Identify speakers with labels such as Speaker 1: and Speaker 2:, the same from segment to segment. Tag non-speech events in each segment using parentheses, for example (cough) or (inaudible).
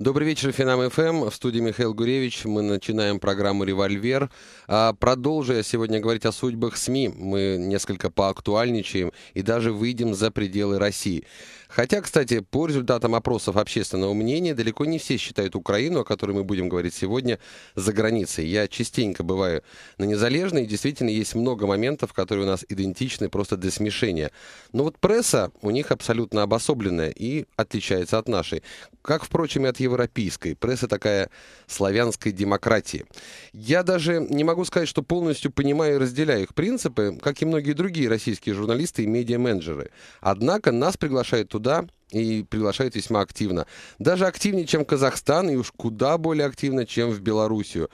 Speaker 1: Добрый вечер, Финам ФМ. В студии Михаил Гуревич. Мы начинаем программу «Револьвер». А, продолжая сегодня говорить о судьбах СМИ, мы несколько поактуальничаем и даже выйдем за пределы России. Хотя, кстати, по результатам опросов общественного мнения, далеко не все считают Украину, о которой мы будем говорить сегодня, за границей. Я частенько бываю на Незалежной, и действительно есть много моментов, которые у нас идентичны просто для смешения. Но вот пресса у них абсолютно обособленная и отличается от нашей. Как, впрочем, и от европейской, пресса такая славянской демократии. Я даже не могу сказать, что полностью понимаю и разделяю их принципы, как и многие другие российские журналисты и медиа-менеджеры. Однако нас приглашают туда и приглашают весьма активно. Даже активнее, чем Казахстан, и уж куда более активно, чем в Белоруссию.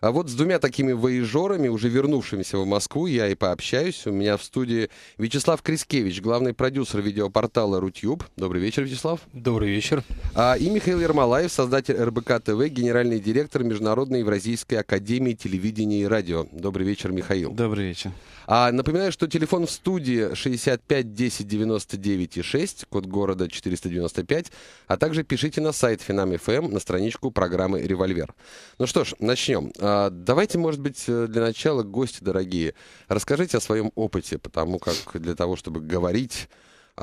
Speaker 1: А вот с двумя такими воежорами, уже вернувшимися в Москву, я и пообщаюсь. У меня в студии Вячеслав Крискевич, главный продюсер видеопортала «Рутюб». Добрый вечер, Вячеслав. Добрый вечер. А, и Михаил Ермолаев, создатель РБК ТВ, генеральный директор Международной Евразийской Академии телевидения и радио. Добрый вечер, Михаил. Добрый вечер. А, напоминаю, что телефон в студии 65 10 99 и 6, код города 495, а также пишите на сайт Финам.ФМ эм на страничку программы «Револьвер». Ну что ж, начнем. А, давайте, может быть, э, для начала, гости дорогие, расскажите о своем опыте, потому как для того, чтобы говорить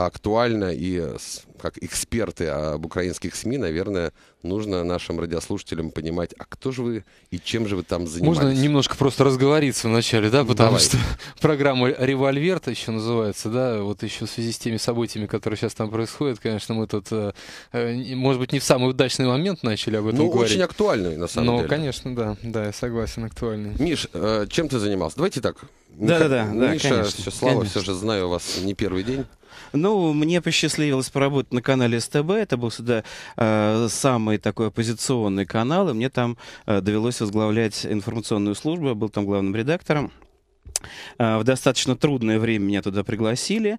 Speaker 1: актуально и э, как эксперты об украинских СМИ, наверное, нужно нашим радиослушателям понимать, а кто же вы и чем же вы там занимаетесь. Можно
Speaker 2: немножко просто разговориться вначале, да, потому Давай. что (laughs) программа «Револьвер» еще называется, да, вот еще в связи с теми событиями, которые сейчас там происходят, конечно, мы тут, э, э, может быть, не в самый удачный
Speaker 1: момент начали об этом ну, говорить. Ну, очень актуальный, на самом Но, деле. Ну,
Speaker 2: конечно, да, да, я согласен, актуальный.
Speaker 1: Миш,
Speaker 3: чем ты занимался? Давайте так. Да-да-да, Миша, да, конечно, все, Слава, конечно. все же знаю вас не первый день. Ну, мне посчастливилось поработать на канале СТБ. Это был сюда э, самый такой оппозиционный канал, и мне там э, довелось возглавлять информационную службу. Я был там главным редактором. Э, в достаточно трудное время меня туда пригласили.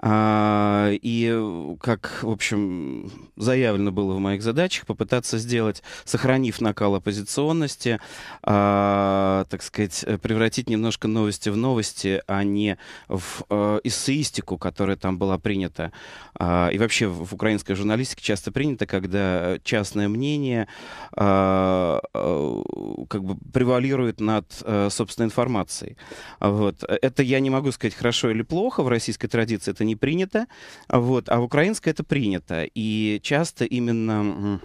Speaker 3: А, и, как, в общем, заявлено было в моих задачах, попытаться сделать, сохранив накал оппозиционности, а, так сказать, э, превратить немножко новости в новости, а не в эссеистику, которая там была принята. А, и вообще в украинской журналистике часто принято, когда частное мнение э, как бы превалирует над собственной информацией. Вот. Это я не могу сказать хорошо или плохо, в российской традиции это не принято, вот. а в украинской это принято. И часто именно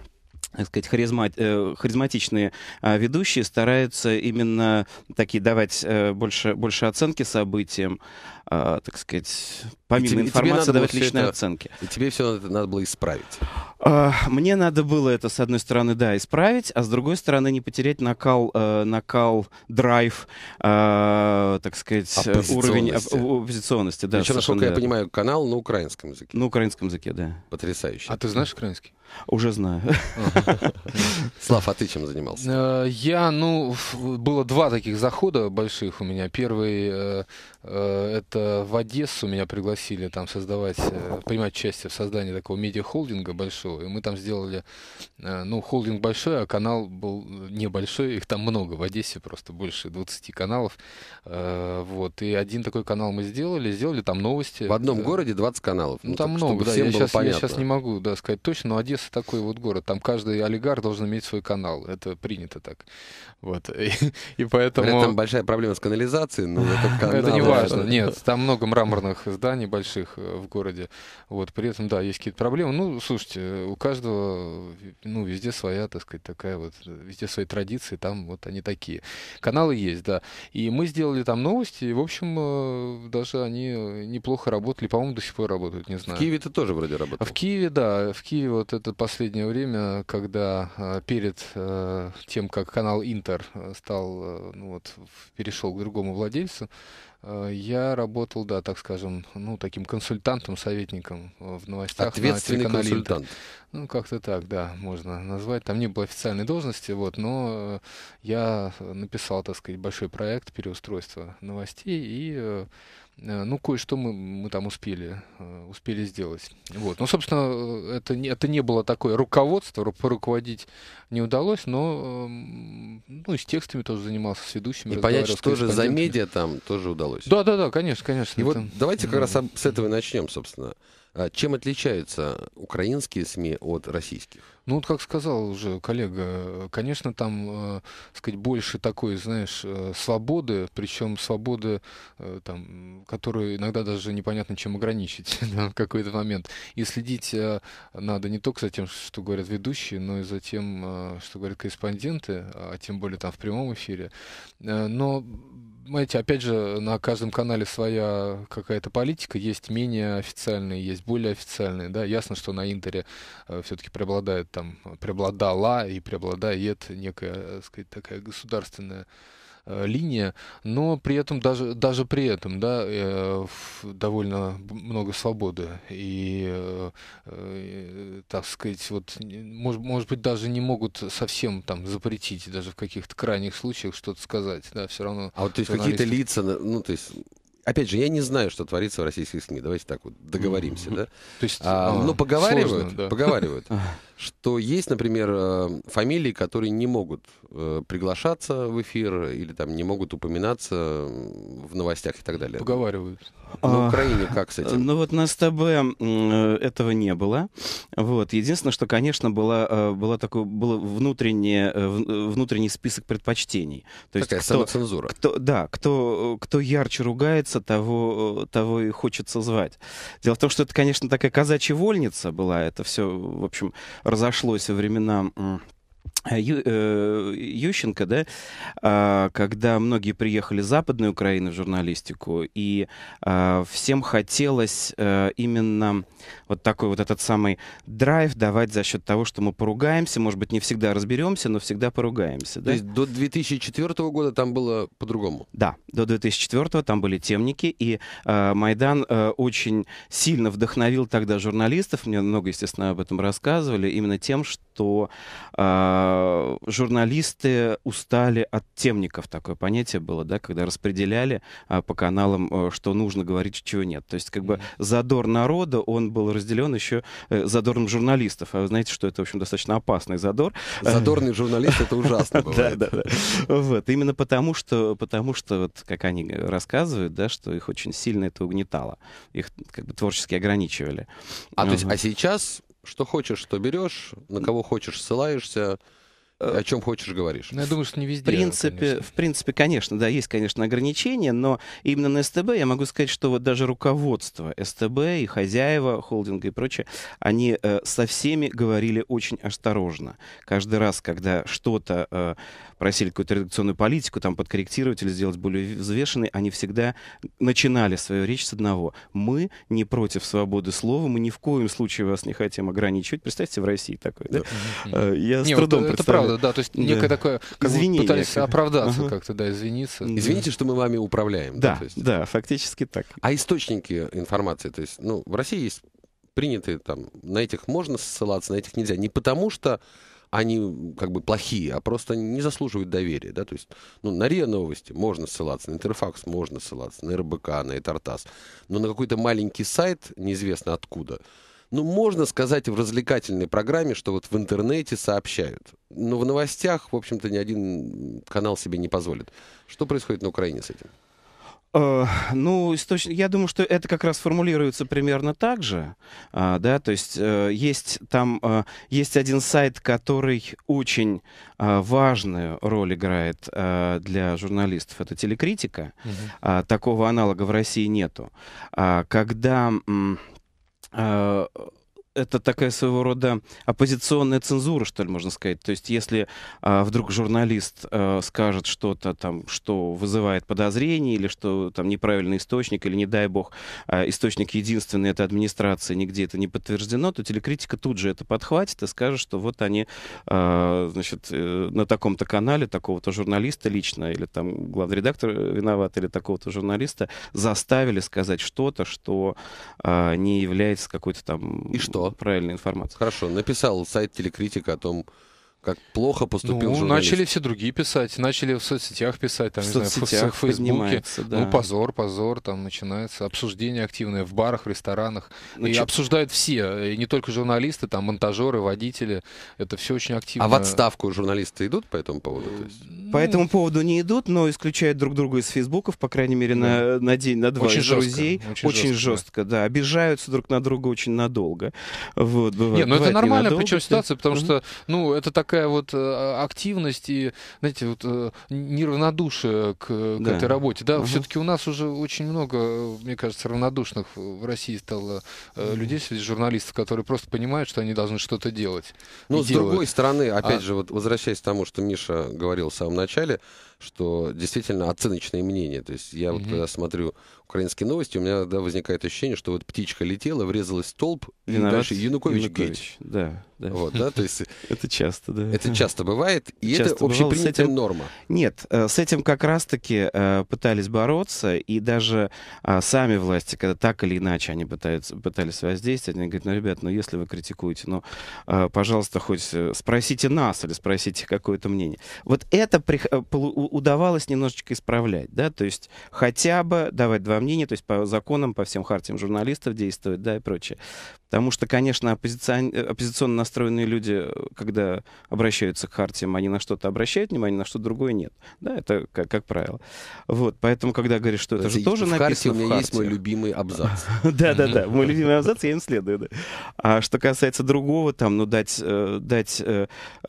Speaker 3: так сказать, харизма, э, харизматичные э, ведущие стараются именно такие давать э, больше, больше оценки событиям, э, так сказать, помимо тебе, информации тебе давать личные это, оценки.
Speaker 1: И тебе все это надо было исправить.
Speaker 3: А, мне надо было это, с одной стороны, да, исправить, а с другой стороны, не потерять накал, э, накал драйв э, Э, так сказать, э, уровень оппозиционности. Да, Причем, насколько я понимаю, канал на
Speaker 1: украинском языке.
Speaker 3: На украинском языке, да. Потрясающе. А ты знаешь украинский? Уже знаю.
Speaker 1: (laughs) Слав, а ты чем
Speaker 2: занимался? Э, я, ну, было два таких захода больших у меня. Первый это в Одессу меня пригласили там создавать, принимать участие в создании такого медиа-холдинга большого. И мы там сделали, ну, холдинг большой, а канал был небольшой. Их там много в Одессе, просто больше 20 каналов. Э, вот. И один такой канал мы сделали, сделали там новости. В одном э, городе
Speaker 1: 20 каналов. Ну, ну там так, много, да. Я сейчас, я сейчас не
Speaker 2: могу да, сказать точно, но Одесса такой вот город. Там каждый олигарх должен иметь свой канал. Это принято так. Вот. И, (laughs) и поэтому... там большая проблема с канализацией, но это (laughs) канал. Это не важно. Нет, там много мраморных зданий больших э, в городе. Вот. При этом, да, есть какие-то проблемы. Ну, слушайте, у каждого, ну, везде своя, так сказать, такая вот, везде свои традиции, там вот они такие. Каналы есть, да. И мы сделали там там новости. И, в общем, э, даже они э, неплохо работали. По-моему, до сих пор работают, не знаю. В Киеве это
Speaker 1: тоже вроде работает. А в Киеве, да.
Speaker 2: В Киеве вот это последнее время, когда э, перед тем, как канал Интер стал, ну вот, перешел к другому владельцу, Э, я работал, да, так скажем, ну, таким консультантом, советником э, в новостях. Ответственный на консультант. Ну, как-то так, да, можно назвать. Там не было официальной должности, вот, но э, я написал, так сказать, большой проект переустройства новостей и Э, ну, кое-что мы, мы там успели, э, успели сделать. Вот. Ну, собственно, э, это не, это не было такое руководство, руководить не удалось, но эм, ну, и с текстами тоже занимался, с ведущими. И понять, что же за медиа
Speaker 1: там тоже удалось.
Speaker 2: Да, да, да, конечно, конечно. И это... вот давайте как раз
Speaker 1: с этого и начнем, собственно. А чем отличаются украинские СМИ от российских? Ну, вот как сказал
Speaker 2: уже коллега, э, конечно, там, э, сказать, больше такой, знаешь, э, свободы, причем свободы, э, там, которую иногда даже непонятно чем ограничить (laughs) да, в какой-то момент. И следить э, надо не только за тем, что говорят ведущие, но и за тем, э, что говорят корреспонденты, а тем более там в прямом эфире. Э, но понимаете, опять же, на каждом канале своя какая-то политика. Есть менее официальные, есть более официальные. Да, ясно, что на Интере э, все-таки преобладает там, преобладала и преобладает некая, э, так сказать, такая государственная Э, линия, но при этом даже, даже при этом да, э, довольно много свободы. И, э, так сказать, вот, может, может быть, даже не могут совсем там запретить, даже в каких-то крайних случаях что-то сказать. Да, все равно а вот то есть какие-то
Speaker 1: лица, ну, то есть опять же, я не знаю, что творится в российских СМИ. Давайте так вот договоримся, да? То есть, а, а ну, поговаривают, сложно, да. поговаривают. (laughs) что есть, например, э, фамилии, которые не могут э, приглашаться в эфир или там не могут упоминаться в новостях и так далее. Поговаривают.
Speaker 3: На а, Украине как с этим? Ну вот на СТБ э, этого не было. Вот. Единственное, что, конечно, была, была такой, был внутренний, внутренний список предпочтений. То есть Такая кто, самоцензура. Кто, да, кто, кто ярче ругается, того, того и хочется звать. Дело в том, что это, конечно, такая казачья вольница была. Это все, в общем, произошло со времена Э, Ю, э, Ющенко, да, э, когда многие приехали из Западной Украины в журналистику, и э, всем хотелось э, именно вот такой вот этот самый драйв давать за счет того, что мы поругаемся, может быть, не всегда разберемся, но всегда поругаемся. Да? есть до 2004 года там было по-другому? Да, до 2004 там были темники, и э, Майдан очень сильно вдохновил тогда журналистов, мне много, естественно, об этом рассказывали, именно тем, что а, журналисты устали от темников, такое понятие было, да, когда распределяли а, по каналам, э, что нужно говорить, чего нет. То есть как бы задор народа, он был разделен еще э, задором журналистов. А вы знаете, что это, в общем, достаточно опасный задор. Задорный журналист — это ужасно (laughs) бывает. Да, да, да. Вот. Именно потому, что, потому что вот, как они рассказывают, да, что их очень сильно это угнетало. Их как бы творчески ограничивали. А, то есть, а сейчас что хочешь, что берешь, на кого хочешь,
Speaker 1: ссылаешься.
Speaker 3: Э, О чем хочешь говоришь. Ну, я думаю, что не везде. В принципе, в принципе, конечно, да, есть, конечно, ограничения, но именно на СТБ я могу сказать, что вот даже руководство СТБ и хозяева холдинга и прочее, они э, со всеми говорили очень осторожно. Каждый раз, когда что-то э, просили какую-то редакционную политику там подкорректировать или сделать более взвешенной, они всегда начинали свою речь с одного: мы не против свободы слова, мы ни в коем случае вас не хотим ограничивать. Представьте в России такое, да? да. Э, я не, с трудом вот представляю правда, э, да, то есть некое такое, как Извинение. пытались оправдаться ага. как-то, да, извиниться. Извините,
Speaker 1: что мы вами управляем. Да, да, да, фактически так. А источники информации, то есть, ну, в России есть принятые там, на этих можно ссылаться, на этих нельзя. Не потому что они как бы плохие, а просто не заслуживают доверия, да, то есть, ну, на РИА Новости можно ссылаться, на Интерфакс можно ссылаться, на РБК, на Этартас, но на какой-то маленький сайт, неизвестно откуда, ну, можно сказать в развлекательной программе, что вот в интернете сообщают. Но в новостях, в общем-то, ни один канал себе не позволит. Что происходит на Украине
Speaker 3: с этим? Э, ну, источ... я думаю, что это как раз формулируется примерно так же, а, да, то есть э, есть там, э, есть один сайт, который очень важную роль играет для журналистов, это телекритика, угу. такого аналога в России нету, а, когда uh, это такая своего рода оппозиционная цензура, что ли, можно сказать. То есть, если а, вдруг журналист а, скажет что-то там, что вызывает подозрение, или что там неправильный источник, или, не дай бог, а, источник единственный это администрация, нигде это не подтверждено, то телекритика тут же это подхватит и скажет, что вот они, а, значит, э, на таком-то канале такого-то журналиста лично, или там главный редактор виноват, или такого-то журналиста заставили сказать что-то, что а, не является какой-то там... И что? правильная информация. Хорошо, написал сайт телекритика о том,
Speaker 1: как плохо поступил ну, журналист. начали
Speaker 2: все другие писать, начали в соцсетях писать, там, в не соцсетях, знаю, в Фейсбуке. Ну, да. Ну, позор, позор, там начинается обсуждение активное в барах, в ресторанах. Ну, и че... обсуждают все, э, и не только журналисты, там, монтажеры, водители. Это все очень активно. А в отставку
Speaker 1: журналисты идут по этому поводу? То есть?
Speaker 3: По этому ну, поводу не идут, но исключают друг друга из Фейсбуков, по крайней мере, на, на день, на два очень из жестко, друзей. Очень, жестко, жестко, да. Обижаются друг на друга очень надолго. Вот, бывает, не, но ну, это нормально, причем ситуация, потому что,
Speaker 2: ну, это так такая вот э, а, активность и, знаете, вот э, неравнодушие к, к да. этой работе. Да, угу. все-таки у нас уже очень много, э, мне кажется, равнодушных в России стало угу. людей среди журналистов, которые просто понимают, что они должны что-то делать. Ну, с делают. другой стороны, опять а... же,
Speaker 1: вот возвращаясь к тому, что Миша говорил в самом начале, что действительно оценочное мнение. То есть я угу. вот когда смотрю украинские новости, у меня иногда возникает ощущение, что вот птичка летела, врезалась в столб, и дальше Янукович, Янукович. Гить. Да, да. Вот, да, то
Speaker 3: есть... (laughs) Это часто, да. Это часто бывает, и часто это общепринятая этим... норма. Нет, э, с этим как раз-таки э, пытались бороться, и даже э, сами власти, когда так или иначе они пытаются, пытались воздействовать, они говорят, ну, ребят, ну, если вы критикуете, ну, пожалуйста, хоть спросите нас или спросите какое-то мнение. Вот это удавалось немножечко исправлять, да, то есть хотя бы давать два сомнений, то есть по законам, по всем хартиям журналистов действует, да, и прочее. Потому что, конечно, оппозицион... Э, оппозиционно настроенные люди, э, когда обращаются к хартиям, они на что-то обращают внимание, на что другое нет. Да, это как, как правило. Вот, поэтому, когда говоришь, что это, это же тоже написано харте, в у меня есть мой любимый абзац. (laughs) Да-да-да, мой любимый абзац, я им следую. А что касается другого, там, ну, дать э,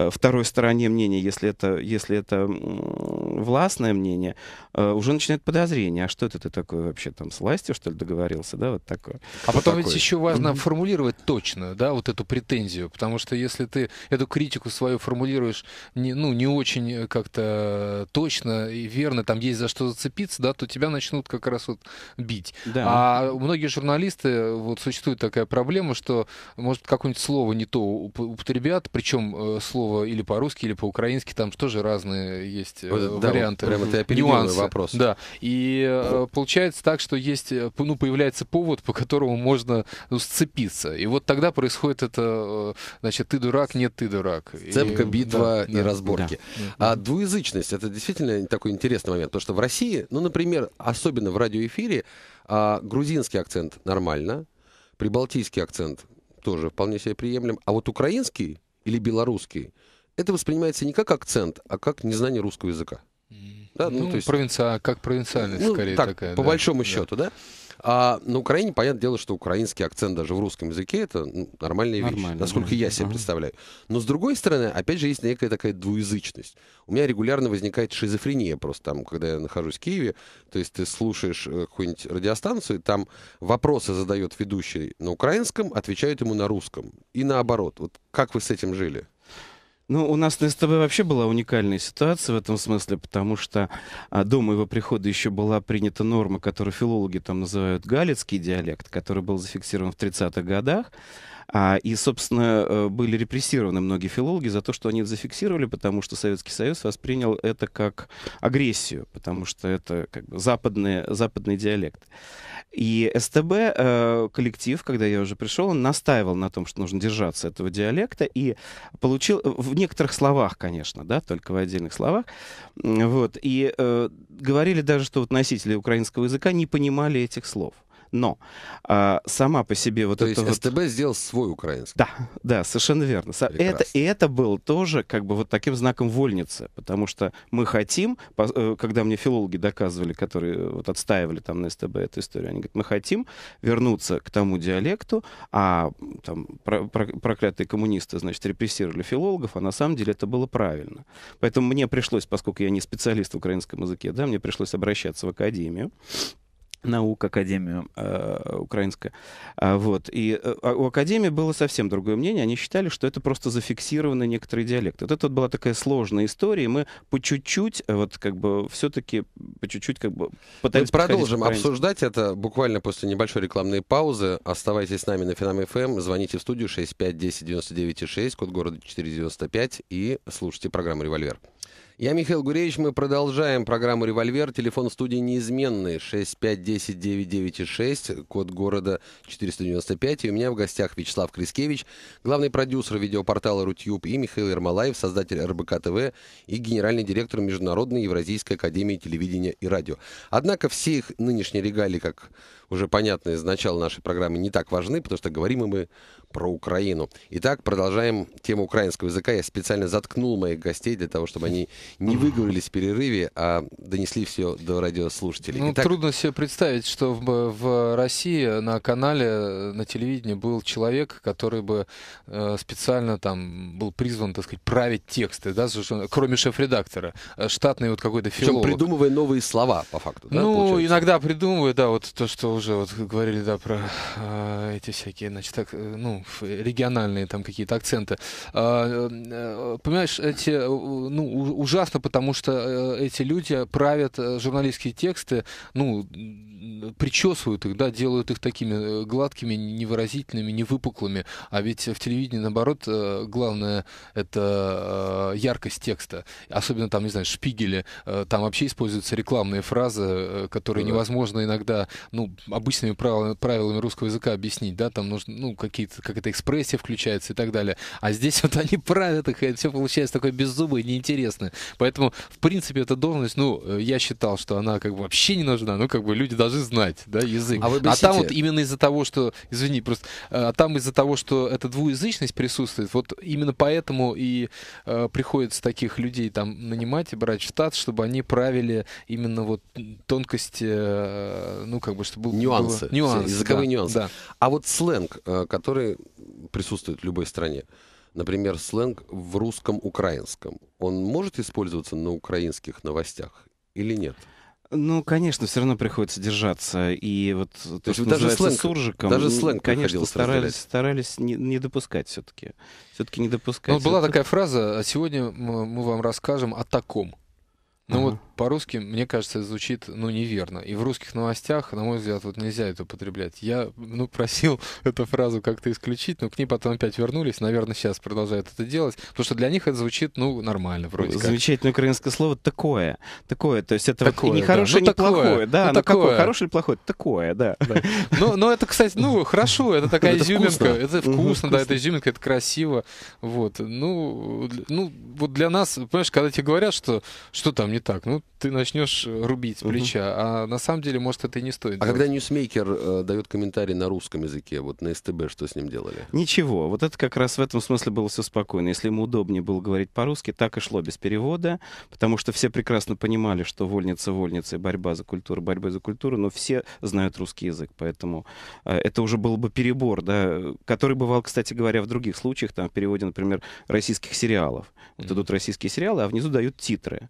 Speaker 3: второй стороне мнение, если это, если это властное мнение, Э, уже начинает подозрение, а что это ты такое вообще там с властью, что ли, договорился, да, вот такое. А потом такое. ведь еще важно mm-hmm. формулировать точно, да, вот эту претензию, потому что если ты эту критику свою
Speaker 2: формулируешь не, ну, не очень э, как-то э, точно и верно, там есть за что зацепиться, да, то тебя начнут как раз вот бить. Да. А многие журналисты, вот существует такая проблема, что, может, какое-нибудь слово не то употребят, причем слово или по-русски, или по-украински, там тоже разные есть вот, варианты, да, вот, прямо ты нюансы вопрос. Да. И э, получается так, что есть, э, ну, появляется повод, по которому можно ну,
Speaker 1: сцепиться. И вот тогда происходит это, э, значит, ты дурак, нет, ты дурак. Цепка, и, битва да, и да, разборки. Да. А двуязычность, это действительно такой интересный момент, потому что в России, ну, например, особенно в радиоэфире, а, грузинский акцент нормально, прибалтийский акцент тоже вполне себе приемлем, а вот украинский или белорусский, это воспринимается не как акцент, а как незнание русского языка. Да? Ну, ну, то есть, провинци... А как провинциальность, ну, скорее, так, такая. По да? большому да. счету, да. А на Украине, понятное дело, что украинский акцент даже в русском языке это ну, нормальная Нормально, вещь, насколько да. я себе ага. представляю. Но с другой стороны, опять же, есть некая такая двуязычность. У меня регулярно возникает шизофрения просто там, когда я нахожусь в Киеве. То есть ты слушаешь э, какую-нибудь радиостанцию, там вопросы задает ведущий на
Speaker 3: украинском, отвечают ему на русском. И наоборот. Вот как вы с этим жили? Ну, у нас с тобой вообще была уникальная ситуация в этом смысле, потому что а, до моего прихода еще была принята норма, которую филологи там называют галицкий диалект, который был зафиксирован в 30-х годах. А, и, собственно, э, были репрессированы многие филологи за то, что они это зафиксировали, потому что Советский Союз воспринял это как агрессию, потому что это как бы западные, западные диалекты. И СТБ, э, коллектив, когда я уже пришел, он настаивал на том, что нужно держаться этого диалекта, и получил в некоторых словах, конечно, да, только в отдельных словах, вот, и э, говорили даже, что вот носители украинского языка не понимали этих слов. Но а, сама по себе вот То это есть вот... СТБ сделал свой украинский. Да, да, совершенно верно. Это, и это был тоже как бы вот таким знаком вольницы, потому что мы хотим, э, когда мне филологи доказывали, которые э, вот отстаивали там на СТБ эту историю, они говорят, мы хотим вернуться к тому диалекту, а там про, про, проклятые коммунисты, значит, репрессировали филологов, а на самом деле это было правильно. Поэтому мне пришлось, поскольку я не специалист в украинском языке, да, мне пришлось обращаться в академию, наук, Академию э, украинская. А, вот. И э, у Академии было совсем другое мнение. Они считали, что это просто зафиксированы некоторые диалекты. Вот это вот была такая сложная история. И мы по чуть-чуть, э, вот как бы все-таки по чуть-чуть как
Speaker 1: бы пытались... Мы продолжим обсуждать это буквально после небольшой рекламной паузы. Оставайтесь с нами на Финам ФМ. Эм. Звоните в студию 65 10 99 6, код города 495 и слушайте программу «Револьвер». Я Михаил Гуревич, мы продолжаем программу «Револьвер». Телефон студии неизменный 6510996, код города 495. И у меня в гостях Вячеслав Крискевич, главный продюсер видеопортала Рутьюб и Михаил Ермолаев, создатель РБК ТВ и генеральный директор Международной Евразийской академии телевидения и радио. Однако все их нынешние регалии, как уже понятно из начала нашей программы, не так важны, потому что говорим мы про Украину. Итак, продолжаем тему украинского языка. Я специально заткнул моих гостей для того, чтобы они не выговорились в перерыве, а донесли все до радиослушателей. Ну, Итак... трудно
Speaker 2: себе представить, что в, в России на канале, на телевидении был человек, который бы э, специально там был призван, так сказать, править тексты, да, кроме шеф-редактора, э, штатный вот какой-то филолог. Причем придумывая новые слова, по факту, да, Ну, получается? иногда придумывая, да, вот то, что уже вот говорили, да, про э, эти всякие, значит, так, э, ну, региональные там какие-то акценты. Э, э, понимаешь, эти, э, ну, ужасно, потому что э, эти люди правят журналистские тексты, ну, причесывают их, да, делают их такими э, гладкими, невыразительными, невыпуклыми. А ведь в телевидении, наоборот, э, главное — это э, яркость текста. Особенно там, не знаю, шпигели. Там вообще используются рекламные фразы, которые да. невозможно иногда, ну, обычными правилами русского языка объяснить, да, там нужно, ну, какие-то, какая-то экспрессия включается и так далее. А здесь (laughs) вот они правят их, и все получается такое беззубое и неинтересное. Поэтому, в принципе, эта должность, ну, я считал, что она как бы вообще не нужна, ну, как бы люди должны даже знать, да, язык. А, вы а там вот именно из-за того, что, извини, просто, э, а там из-за того, что эта двуязычность присутствует, вот именно поэтому и э, приходится таких людей там нанимать и брать в штат, чтобы они правили именно вот тонкости, э, ну, как бы, чтобы... Нюансы. Было, нюансы, языковые да, нюансы. Да.
Speaker 1: А вот сленг, э, который присутствует в любой стране, например, сленг в русском
Speaker 3: украинском,
Speaker 1: он может использоваться на украинских новостях или нет?
Speaker 3: Ну, конечно, все равно приходится держаться. И вот то, то что даже сленг, суржиком, даже сленг конечно, старались, старались не, не допускать все-таки. Все-таки не допускать. Ну, была такая
Speaker 2: фраза, а сегодня мы вам расскажем о таком. Ну угу. вот по-русски, мне кажется, звучит, ну, неверно. И в русских новостях, на мой взгляд, вот нельзя это употреблять. Я, ну, просил (laughs) эту фразу как-то исключить, но к ней потом опять вернулись. Наверное, сейчас продолжают это делать, потому что для них это звучит,
Speaker 3: ну, нормально вроде Замечательное как. Замечательное украинское слово «такое». «Такое», то есть это такое, вот не хорошее, да. не ну, такое. плохое. Да, ну, такое. какое, хорошее или плохое? Такое, да. да. Но, но это, кстати, ну, хорошо, это такая это изюминка. Вкусно. Это вкусно, угу, вкусно, да, это изюминка,
Speaker 2: это красиво. Вот, ну, ну, вот для нас, понимаешь, когда тебе говорят, что что там не так, ну, ты начнешь э, рубить с плеча. Угу.
Speaker 1: А на самом деле, может, это и не стоит. А делать. когда ньюсмейкер э, дает комментарий на русском языке, вот на СТБ,
Speaker 3: что с ним делали? Ничего. Вот это как раз в этом смысле было все спокойно. Если ему удобнее было говорить по-русски, так и шло без перевода, потому что все прекрасно понимали, что вольница, вольница и борьба за культуру, борьба за культуру, но все знают русский язык, поэтому э, это уже был бы перебор, да, который бывал, кстати говоря, в других случаях, там, в переводе, например, российских сериалов. Вот mm-hmm. идут российские сериалы, а внизу дают титры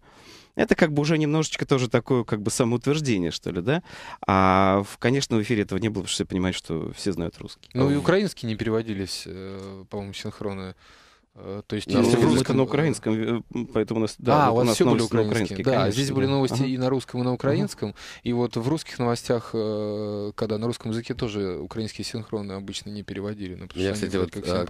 Speaker 3: это как бы уже немножечко тоже такое как бы самоутверждение, что ли, да? А, в, конечно, в эфире этого не было, потому что все понимают, что все знают русский. Ну и
Speaker 2: украинские не переводились, э, по-моему, синхронно. Э, то есть, ну, на если русском, это на украинском,
Speaker 3: э, поэтому у нас, да, а, вот у нас все были украинские. Да, конечно, здесь да. были новости ага. и
Speaker 2: на русском, и на украинском. Ага. И вот в русских новостях, э, когда на русском языке тоже украинские синхроны обычно не переводили. Ну, Я, кстати, вот касательно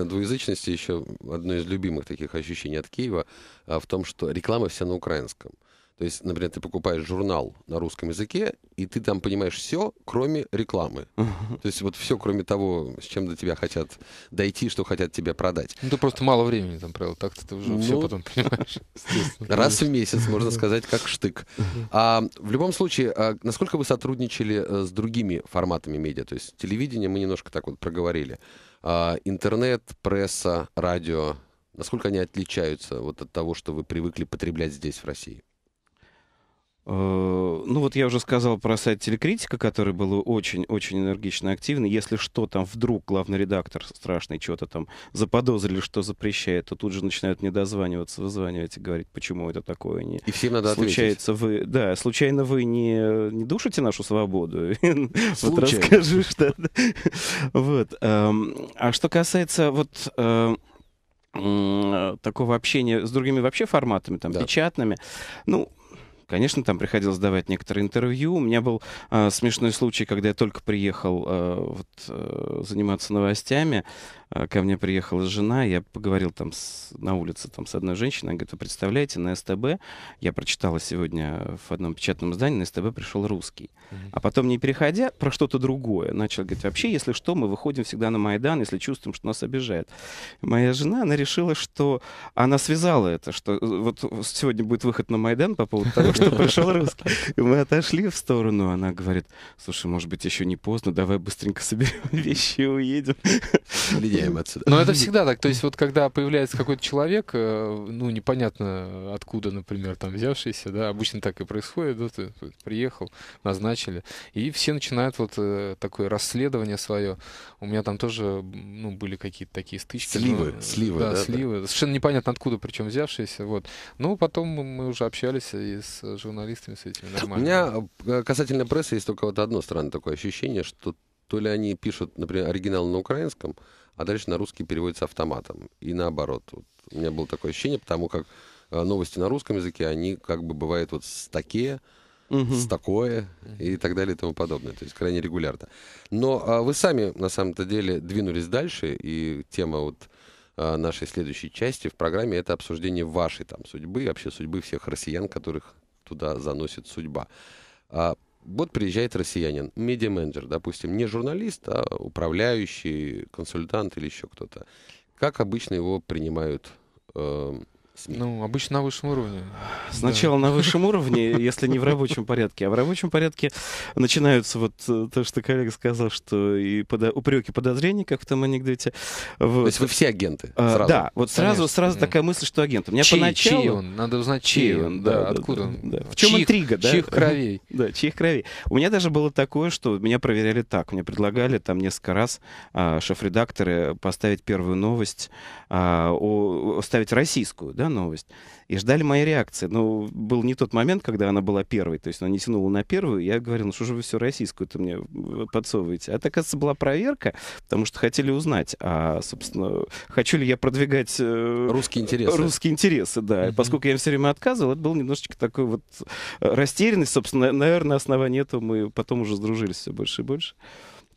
Speaker 1: понятно. двуязычности еще одно из любимых таких ощущений от Киева а, в том, что реклама вся на украинском. То есть, например, ты покупаешь журнал на русском языке, и ты там понимаешь все, кроме рекламы. То есть вот все, кроме того, с чем до тебя хотят дойти, что хотят тебе продать. Ну, ты просто мало времени там провел, так-то ты уже ну, все потом понимаешь. (laughs) Раз в месяц, можно сказать, как штык. А, в любом случае, а, насколько вы сотрудничали э, с другими форматами медиа? То есть телевидение мы немножко так вот проговорили. А, интернет, пресса, радио. Насколько они отличаются
Speaker 3: вот от того, что вы привыкли потреблять здесь, в России? Э, ну вот я уже сказал про сайт телекритика, который был очень-очень энергично активный. Если что, там вдруг главный редактор страшный что-то там заподозрили, что запрещает, то тут же начинают мне дозваниваться, вызванивать и говорить, почему это такое не... И всем надо Случается ответить. вы... Да, случайно вы не, не душите нашу свободу? (laughs) Вот расскажи, что... Вот. Эм, а что касается вот э, такого общения с другими вообще форматами, там, печатными. Ну, Конечно, там приходилось давать некоторые интервью. У меня был э, смешной случай, когда я только приехал э, вот, э, заниматься новостями. А, ко мне приехала жена, я поговорил там с, на улице там, с одной женщиной, она говорит, вы представляете, на СТБ, я прочитала сегодня в одном печатном издании, на СТБ пришел русский. А потом, не переходя, про что-то другое, начал говорить, вообще, если что, мы выходим всегда на Майдан, если чувствуем, что нас обижает. Моя жена, она решила, что она связала это, что э, вот сегодня будет выход на Майдан по поводу того, что пришел русский. (laughs) И мы отошли в сторону, она говорит, слушай, может быть, еще не поздно, давай быстренько соберем (laughs) вещи и уедем съем отсюда. Но это всегда
Speaker 2: так. То есть вот когда появляется какой-то человек, э, ну, непонятно откуда, например, там взявшийся, да, обычно так и происходит, да, э, ты приехал, назначили, и все начинают вот э, такое расследование свое. У меня там тоже, ну, были какие-то такие стычки. Сливы, но, сливы. Да, да сливы. Да. Совершенно непонятно откуда, причем взявшиеся, вот. Ну, потом мы уже общались и с журналистами с этими нормально.
Speaker 1: У меня касательно прессы есть только вот одно странное такое ощущение, что то ли они пишут, например, оригинал на украинском, а дальше на русский переводится автоматом. И наоборот. Вот у меня было такое ощущение, потому как э, новости на русском языке, они как бы бывают вот с такие, угу. с такое и так далее и тому подобное. То есть крайне регулярно. Но а, вы сами, на самом-то деле, двинулись дальше, и тема вот а, нашей следующей части в программе — это обсуждение вашей там судьбы, вообще судьбы всех россиян, которых туда заносит судьба. А вот приезжает россиянин, медиа-менеджер, допустим, не журналист, а управляющий, консультант или еще кто-то. Как обычно его принимают э,
Speaker 2: СМИ. Ну, обычно на высшем уровне. Сначала да. на высшем (laughs) уровне, если не в рабочем
Speaker 3: порядке. А в рабочем порядке начинаются вот э, то, что коллега сказал, что и подо... упреки подозрений, как в том анекдоте. Вот. То есть вы все агенты? А, сразу? А, да, вот сразу, сразу такая мысль, что агент. У меня чей, поначалу... Чей он? Надо узнать, чей, чей он. Да, да, откуда да,
Speaker 2: он? Да. В чем чьих, интрига, да? Чьих кровей.
Speaker 3: (laughs) Да, чьих кровей. У меня даже было такое, что меня проверяли так. Мне предлагали там несколько раз а, шеф-редакторы э, поставить первую новость а, о, российскую да, новость. И ждали моей реакции. Но ну, был не тот момент, когда она была первой. То есть она не тянула на первую. Я говорил, ну что же вы все российскую-то мне подсовываете? А это, оказывается, была проверка, потому что хотели узнать, а, собственно, хочу ли я продвигать... Э, русские интересы. Русские интересы, да. Угу. Поскольку я им все время отказывал, это был немножечко такой вот э, растерянность. Собственно, наверное, на основании этого мы потом уже сдружились все больше и больше.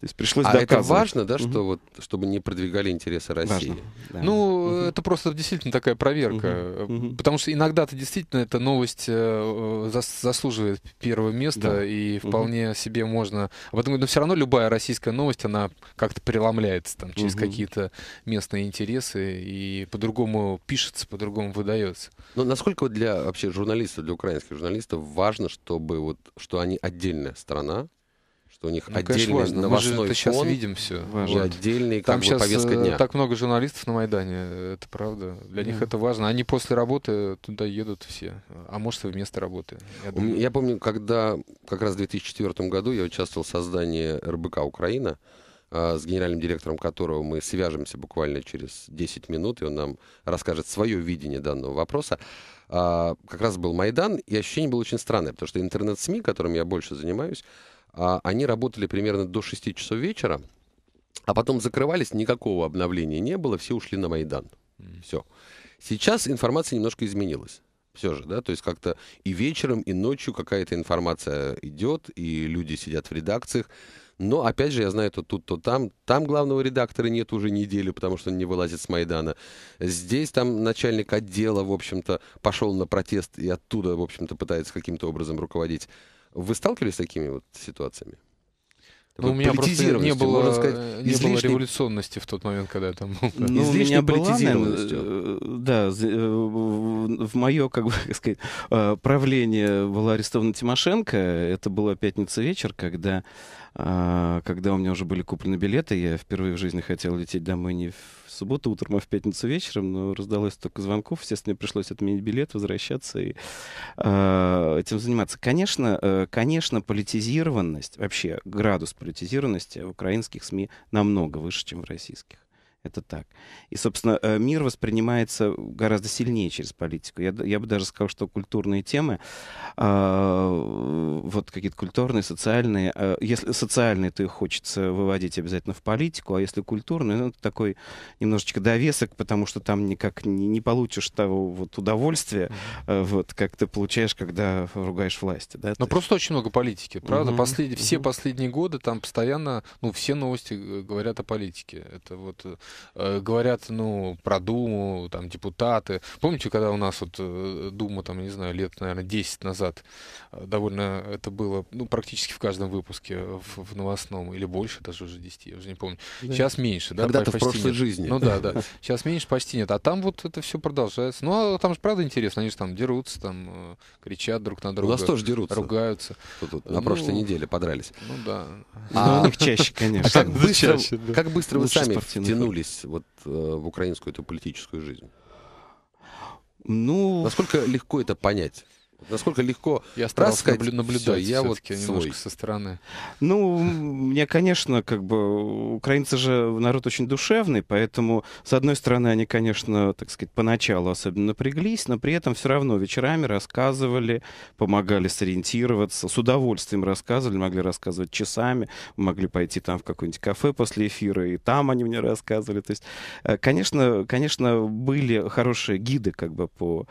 Speaker 3: То есть пришлось а доказывать. это важно, да, угу. что
Speaker 1: вот, чтобы не продвигали интересы России? Важно, да. Ну, угу. это просто действительно такая проверка.
Speaker 2: Угу. Потому что иногда-то действительно эта новость э, э, заслуживает первого места, да. и вполне угу. себе можно... А Об этом, но все равно любая российская новость, она как-то преломляется там, через угу. какие-то местные интересы, и по-другому пишется, по-другому
Speaker 1: выдается. Но насколько для вообще журналистов, для украинских журналистов важно, чтобы вот, что они отдельная страна, что у них ну, отдельный конечно, важно. новостной мы же это фон, сейчас видим все. Важно. Вот. отдельный Там как сейчас повестка э, дня. так
Speaker 2: много журналистов на Майдане, это правда. Для да. них это важно. Они после работы туда едут все, а может и вместо работы. Я, думаю.
Speaker 1: я помню, когда как раз в 2004 году я участвовал в создании РБК «Украина», а, с генеральным директором которого мы свяжемся буквально через 10 минут, и он нам расскажет свое видение данного вопроса. А, как раз был Майдан, и ощущение было очень странное, потому что интернет-СМИ, которым я больше занимаюсь, а они работали примерно до 6 часов вечера, а потом закрывались, никакого обновления не было, все ушли на Майдан. Все. Сейчас информация немножко изменилась. Все же, да, то есть как-то и вечером, и ночью какая-то информация идет, и люди сидят в редакциях. Но, опять же, я знаю, то тут, то там. Там главного редактора нет уже неделю, потому что он не вылазит с Майдана. Здесь там начальник отдела, в общем-то, пошел на протест и оттуда, в общем-то, пытается каким-то образом руководить вы сталкивались с такими вот ситуациями? Ну, у меня
Speaker 2: просто не было, можно сказать, не излишней... было революционности в тот момент, когда я там был. Да. (laughs) Ну, у меня была, наверное,
Speaker 3: э, да, э, в мое, как бы (laughs) сказать, э, правление была арестована Тимошенко. Это была пятница вечер, когда, когда у меня уже были куплены билеты. Я впервые в жизни хотел лететь домой не в субботу утром, а в пятницу вечером, но раздалось только звонков, естественно, мне пришлось отменить билет, возвращаться и э, этим заниматься. Конечно, э, конечно, политизированность, вообще градус политизированности в украинских СМИ намного выше, чем в российских. Это так. И, собственно, э, мир воспринимается гораздо сильнее через политику. Я, я бы даже сказал, что культурные темы, э, вот какие-то культурные, социальные, э, если социальные, то их хочется выводить обязательно в политику, а если культурные, ну, это такой немножечко довесок, потому что там никак не, не получишь того вот удовольствия, э, вот, как ты получаешь, когда ругаешь власти. Да? Но просто есть... очень много политики, правда? Угу, Послед... угу. Все
Speaker 2: последние годы там постоянно, ну, все новости э, говорят о политике. Это вот э, э, говорят, ну, про Думу, там, депутаты. Помните, когда у нас вот э, Дума, там, не знаю, лет, наверное, 10 назад э, довольно это было, ну, практически в каждом выпуске э, в, в новостном, или больше даже уже 10, я уже не помню. Сейчас меньше, да? Когда-то в прошлой нет. жизни. Ну да, да. (laughs) Сейчас меньше почти нет. А там вот это все продолжается. Ну, а там же правда интересно, они же там дерутся, там кричат друг на друга. У нас тоже дерутся. Ругаются. Тут, вот, на ну, прошлой неделе подрались. Ну да. А... у них чаще, конечно. А как (laughs) быстро, чаще, да. как быстро вы
Speaker 1: сами втянули втянулись вот э, в украинскую эту политическую жизнь?
Speaker 3: Ну... Насколько легко это понять? Насколько легко я раз сказать, наблюдать я вот немножко свой. со стороны. Ну, мне, конечно, как бы украинцы же народ очень душевный, поэтому, с одной стороны, они, конечно, так сказать, поначалу особенно напряглись, но при этом все равно вечерами рассказывали, помогали сориентироваться, с удовольствием рассказывали, могли рассказывать часами, могли пойти там в какое-нибудь кафе после эфира, и там они мне рассказывали. То есть, э, конечно, конечно, были хорошие гиды как бы по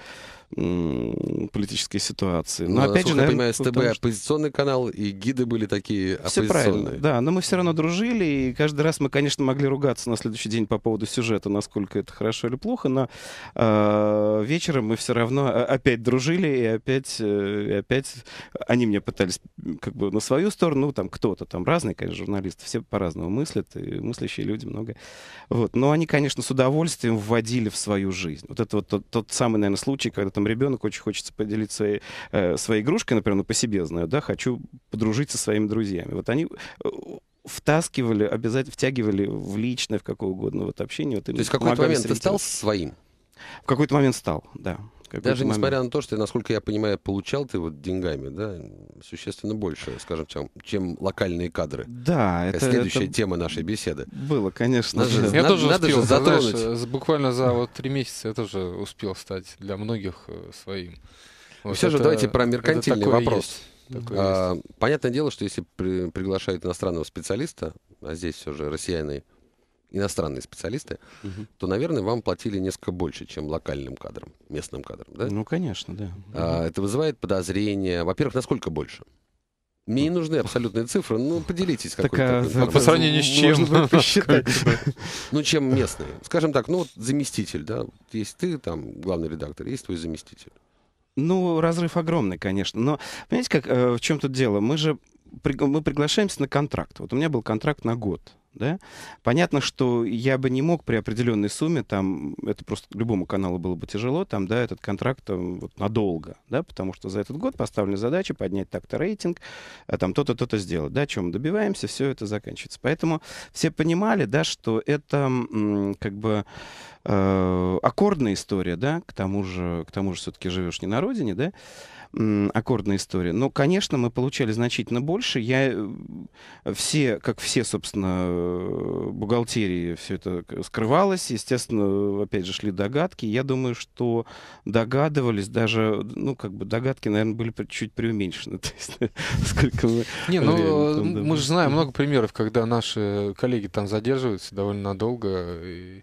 Speaker 3: политической ситуации. Но, но ну, опять же, я понимаю, СТБ что...
Speaker 1: оппозиционный канал, и гиды были такие оппозиционные. Все правильно,
Speaker 3: да, но мы все равно дружили, и каждый раз мы, конечно, могли ругаться на следующий день по поводу сюжета, насколько это хорошо или плохо, но э, вечером мы все равно опять дружили, и опять, э, и опять они мне пытались как бы на свою сторону, ну, там кто-то, там разный, конечно, журналист, все по-разному мыслят, и мыслящие люди много. Вот. Но они, конечно, с удовольствием вводили в свою жизнь. Вот это вот тот, тот самый, наверное, случай, когда ты там ребенок очень хочется поделиться своей, э, своей игрушкой, например, ну, по себе знаю, да, хочу подружиться со своими друзьями. Вот они э, втаскивали, обязательно втягивали в личное, в какое угодно вот общение. Вот То есть в какой-то момент встретиться. ты стал своим? В какой-то момент стал, да. Даже момент... несмотря
Speaker 1: на то, что, насколько я понимаю, получал ты вот деньгами, да, существенно больше, скажем так, чем локальные кадры.
Speaker 3: Да, это, это следующая это... тема
Speaker 1: нашей беседы.
Speaker 3: Было, конечно. Же, я надо, тоже надо успел,
Speaker 1: же затронуть. Э,
Speaker 2: знаешь, буквально за вот три месяца я тоже успел стать для
Speaker 1: многих э, своим.
Speaker 2: Вот Все это, же давайте про меркантильный вопрос. Есть. Такое а,
Speaker 1: есть. понятное дело, что если при, приглашают иностранного специалиста, а здесь все же россияне иностранные специалисты, угу. то, наверное, вам платили несколько больше, чем локальным кадрам, местным кадрам, да?
Speaker 3: Ну, конечно, да.
Speaker 1: А, это вызывает подозрения. Во-первых, насколько больше? Мне не ну. нужны абсолютные цифры, ну поделитесь какой-то. Так, а, по сравнению с чем? посчитать.
Speaker 3: ну, чем местные. Скажем так, ну вот заместитель, да, есть
Speaker 1: ты там главный редактор, есть
Speaker 3: твой заместитель. Ну, разрыв огромный, конечно. Но, понимаете, как, э, в чем тут дело? Мы же мы приглашаемся на контракт. Вот у меня был контракт на год. Да? Понятно, что я бы не мог при определенной сумме, там, это просто любому каналу было бы тяжело, там, да, этот контракт там, э, вот, надолго, да, потому что за этот год поставлена задача поднять так-то рейтинг, а там то-то, то-то сделать, да, чем мы добиваемся, все это заканчивается. Поэтому все понимали, да, что это как бы э, аккордная история, да, к тому же, к тому же все-таки живешь не на родине, да, аккордная история. Но, конечно, мы получали значительно больше. Я э, все, как все, собственно, э, бухгалтерии все это скрывалось. Естественно, опять же, шли догадки. Я думаю, что догадывались даже, ну, как бы догадки, наверное, были чуть преуменьшены. (laughs) То есть, (laughs) сколько мы... Не, ну, э, мы же знаем много примеров, когда наши коллеги там задерживаются довольно
Speaker 2: надолго, и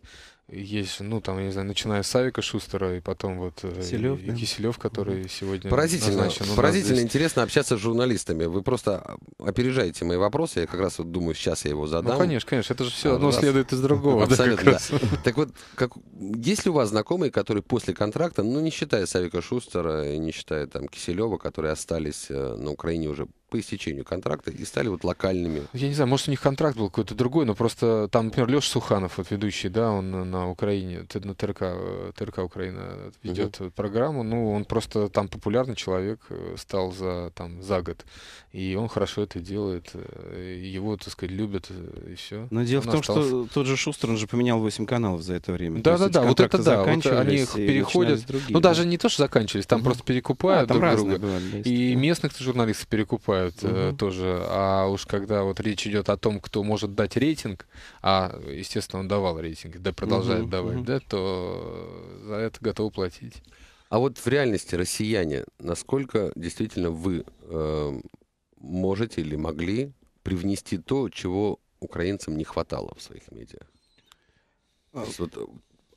Speaker 2: есть, ну, там, я не знаю, начиная с Савика Шустера и потом вот Киселев, э, и, да. Киселев который угу. сегодня Поразительно, ну, поразительно здесь...
Speaker 1: интересно общаться с журналистами. Вы просто опережаете мои вопросы. Я как раз вот думаю, сейчас я его задам. Ну, конечно, конечно. Это же все а, одно раз... следует из другого. Абсолютно, да. (laughs) Так вот, как... есть ли у вас знакомые, которые после контракта, ну, не считая Савика Шустера, не считая там Киселева, которые остались э, на Украине уже по истечению контракта и стали вот локальными.
Speaker 2: Я не знаю, может, у них контракт был какой-то другой, но просто там, например, Леша Суханов, вот ведущий, да, он на, Украине, на ТРК, э, ТРК Украина ведет угу. программу, ну, он просто там популярный человек э, стал за, там, за год, и он хорошо это делает, э, его, так сказать, любят, и все. Но дело он в том, остался. что
Speaker 3: тот же Шустер, он же поменял 8 каналов за это время. Да-да-да, да, вот это да, вот они переходят, другие, ну, да. даже
Speaker 2: не то, что заканчивались, там угу. просто перекупают а, друг друга, бывали, и местных журналистов перекупают, бывают угу. Э, тоже. А уж когда вот речь идет о том, кто может дать рейтинг, а, естественно, он давал рейтинг, да продолжает угу. давать, угу.
Speaker 1: да, то за это готовы платить. А вот в реальности россияне, насколько действительно вы э, можете или могли привнести то, чего украинцам не хватало в своих медиа? А, вот,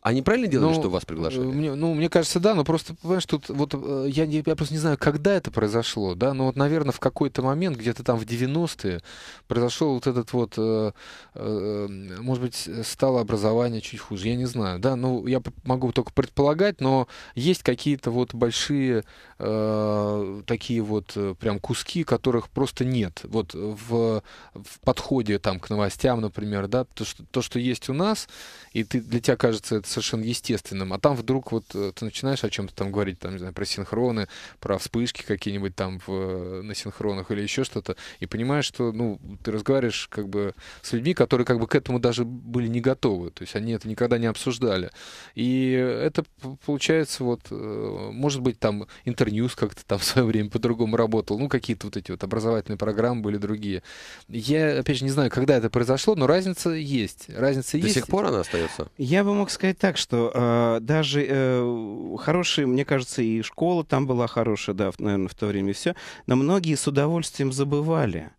Speaker 1: они правильно делали, ну, что вас приглашали?
Speaker 2: Э, мне, ну, мне кажется, да, но просто, понимаешь, тут вот э, я, не, я просто не знаю, когда это произошло, да, но вот, наверное, в какой-то момент, где-то там в 90-е, произошел вот этот вот, э, э, может быть, стало образование чуть хуже, я не знаю, да, ну, я могу только предполагать, но есть какие-то вот большие э, такие вот э, прям куски, которых просто нет, вот в, в подходе там к новостям, например, да, то, что, то, что есть у нас, и ты, для тебя кажется это совершенно естественным. А там вдруг вот э, ты начинаешь о чем-то там говорить, там, не знаю, про синхроны, про вспышки какие-нибудь там в, э, на синхронах или еще что-то, и понимаешь, что, ну, ты разговариваешь как бы с людьми, которые как бы к этому даже были не готовы, то есть они это никогда не обсуждали. И это получается вот, э, может быть, там интерньюс как-то там в свое время по-другому работал, ну, какие-то вот эти вот образовательные программы были другие. Я, опять же, не знаю, когда это произошло, но разница есть. Разница До есть.
Speaker 1: До сих пор она остается?
Speaker 3: Я бы мог сказать так что э, даже э, хорошие, мне кажется, и школа там была хорошая, да, в, наверное, в то время все, но многие с удовольствием забывали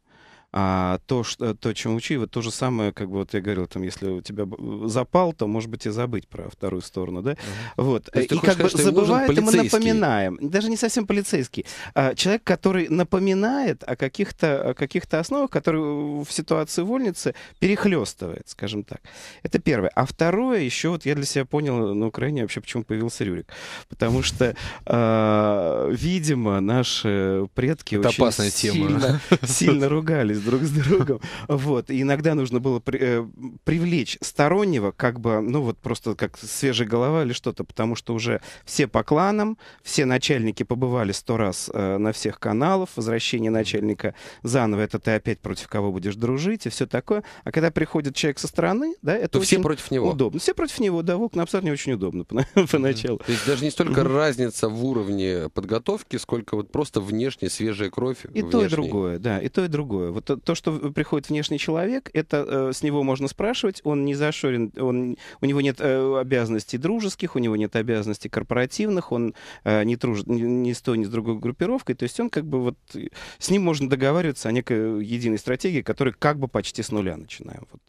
Speaker 3: а то, что, то чем учи, вот то же самое, как бы вот я говорил, там, если у тебя э, запал, то, может быть, и забыть про вторую сторону, да? Uh-huh. Вот. и как бы забывают, и мы напоминаем. Даже не совсем полицейский. А, человек, который напоминает о каких-то, о каких-то основах, которые в ситуации вольницы перехлестывает, скажем так. Это первое. А второе, еще вот я для себя понял э, на Украине вообще, почему появился Рюрик. Потому что, а, видимо, наши предки очень сильно, сильно ругались друг с другом. (laughs) Вот. И иногда нужно было при, э, привлечь стороннего, как бы, ну вот просто как свежая голова или что-то, потому что уже все по кланам, все начальники побывали сто раз э, на всех каналах, возвращение начальника заново, это ты опять против кого будешь дружить и все такое. А когда приходит человек со стороны, да, это То очень все против него. удобно. Все против него, да, волк на обзор не очень удобно (laughs) поначалу. То есть даже не столько разница в уровне подготовки, сколько вот просто внешне свежая кровь. И то, и другое, да, и то, и другое. Вот что то, что приходит внешний человек, это э, с него можно спрашивать, он не зашорен, он, у него нет э, обязанностей дружеских, у него нет обязанностей корпоративных, он э, не дружит ни, ни с той, ни с другой группировкой, то есть он как бы вот, э, с ним можно договариваться о некой э, единой стратегии, которая как бы почти с нуля начинаем. Вот.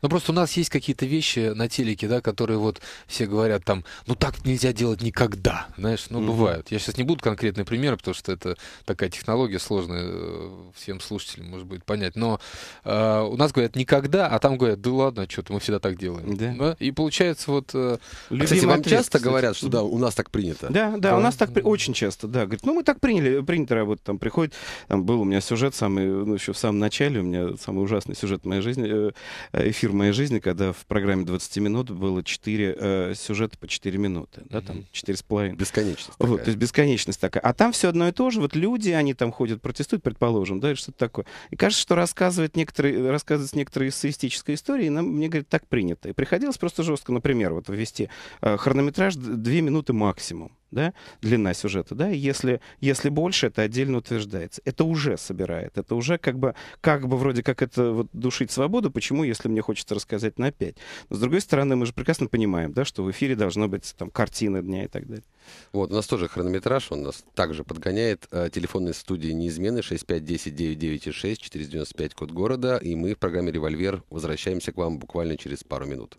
Speaker 2: Ну, просто у нас есть какие-то вещи на телеке, да, которые вот все говорят там, ну, так нельзя делать никогда, знаешь, ну, mm-hmm. бывают. Я сейчас не буду конкретные примеры, потому что это такая технология сложная, э, всем слушателям, может быть, понять. Но э, у нас говорят никогда, а там говорят, да ладно, что-то мы всегда так
Speaker 1: делаем. Да. да? И получается вот... Э,
Speaker 3: кстати, вам ответ, часто кстати. говорят, что да,
Speaker 1: у нас так принято?
Speaker 2: Да, да,
Speaker 3: да. у нас так очень часто, да. Говорит, ну, мы так приняли, принято работать, там приходит, там был у меня сюжет самый, ну, еще в самом начале, у меня самый ужасный сюжет в моей жизни, э, э эфир моей жизни, когда в программе 20 минут было 4 э, сюжета по 4 минуты, да, там 4,5. Бесконечность. Вот, то есть бесконечность такая. А там все одно и то же. Вот люди, они там ходят, протестуют, предположим, да, или что-то такое. И кажется, что рассказывает некоторые, рассказывают некоторые эссеистические истории, и нам, мне говорят, так принято. И приходилось просто жестко, например, вот ввести э, хронометраж 2 минуты максимум да, длина сюжета, да, если, если больше, это отдельно утверждается. Это уже собирает, это уже как бы, как бы вроде как это вот душить свободу, почему, если мне хочется рассказать на пять? Но с другой стороны, мы же прекрасно понимаем, да, что в эфире должно быть там картина дня и так далее. Вот, у нас
Speaker 1: тоже хронометраж, он нас также подгоняет. Э, Телефонные студии неизмены 6510 9996 495 код города, и мы в программе «Револьвер» возвращаемся к вам буквально через пару минут.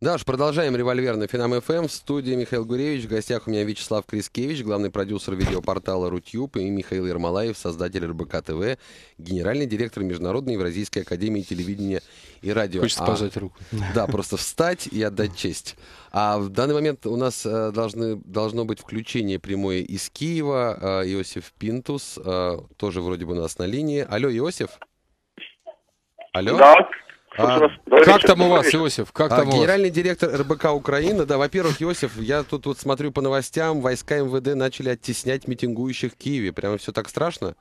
Speaker 1: Даш, продолжаем револьверный на Финам ФМ. В студии Михаил Гуревич. В гостях у меня Вячеслав Крискевич, главный продюсер видеопортала «Рутюб» и Михаил Ермолаев, создатель РБК ТВ, генеральный директор Международной Евразийской Академии телевидения и радио. Хочется а, пожать руку. Да, просто встать и отдать честь. А в данный момент у нас э, должны, должно быть включение прямое из Киева. Э, Иосиф Пинтус э, тоже вроде бы у нас на линии. Алло, Иосиф? Алло? Да. А, как там у вас, Иосиф? Как а, там генеральный вас? директор РБК Украина, да, во-первых, Иосиф, я тут вот смотрю по новостям, войска МВД начали оттеснять митингующих в Киеве, прямо все так страшно?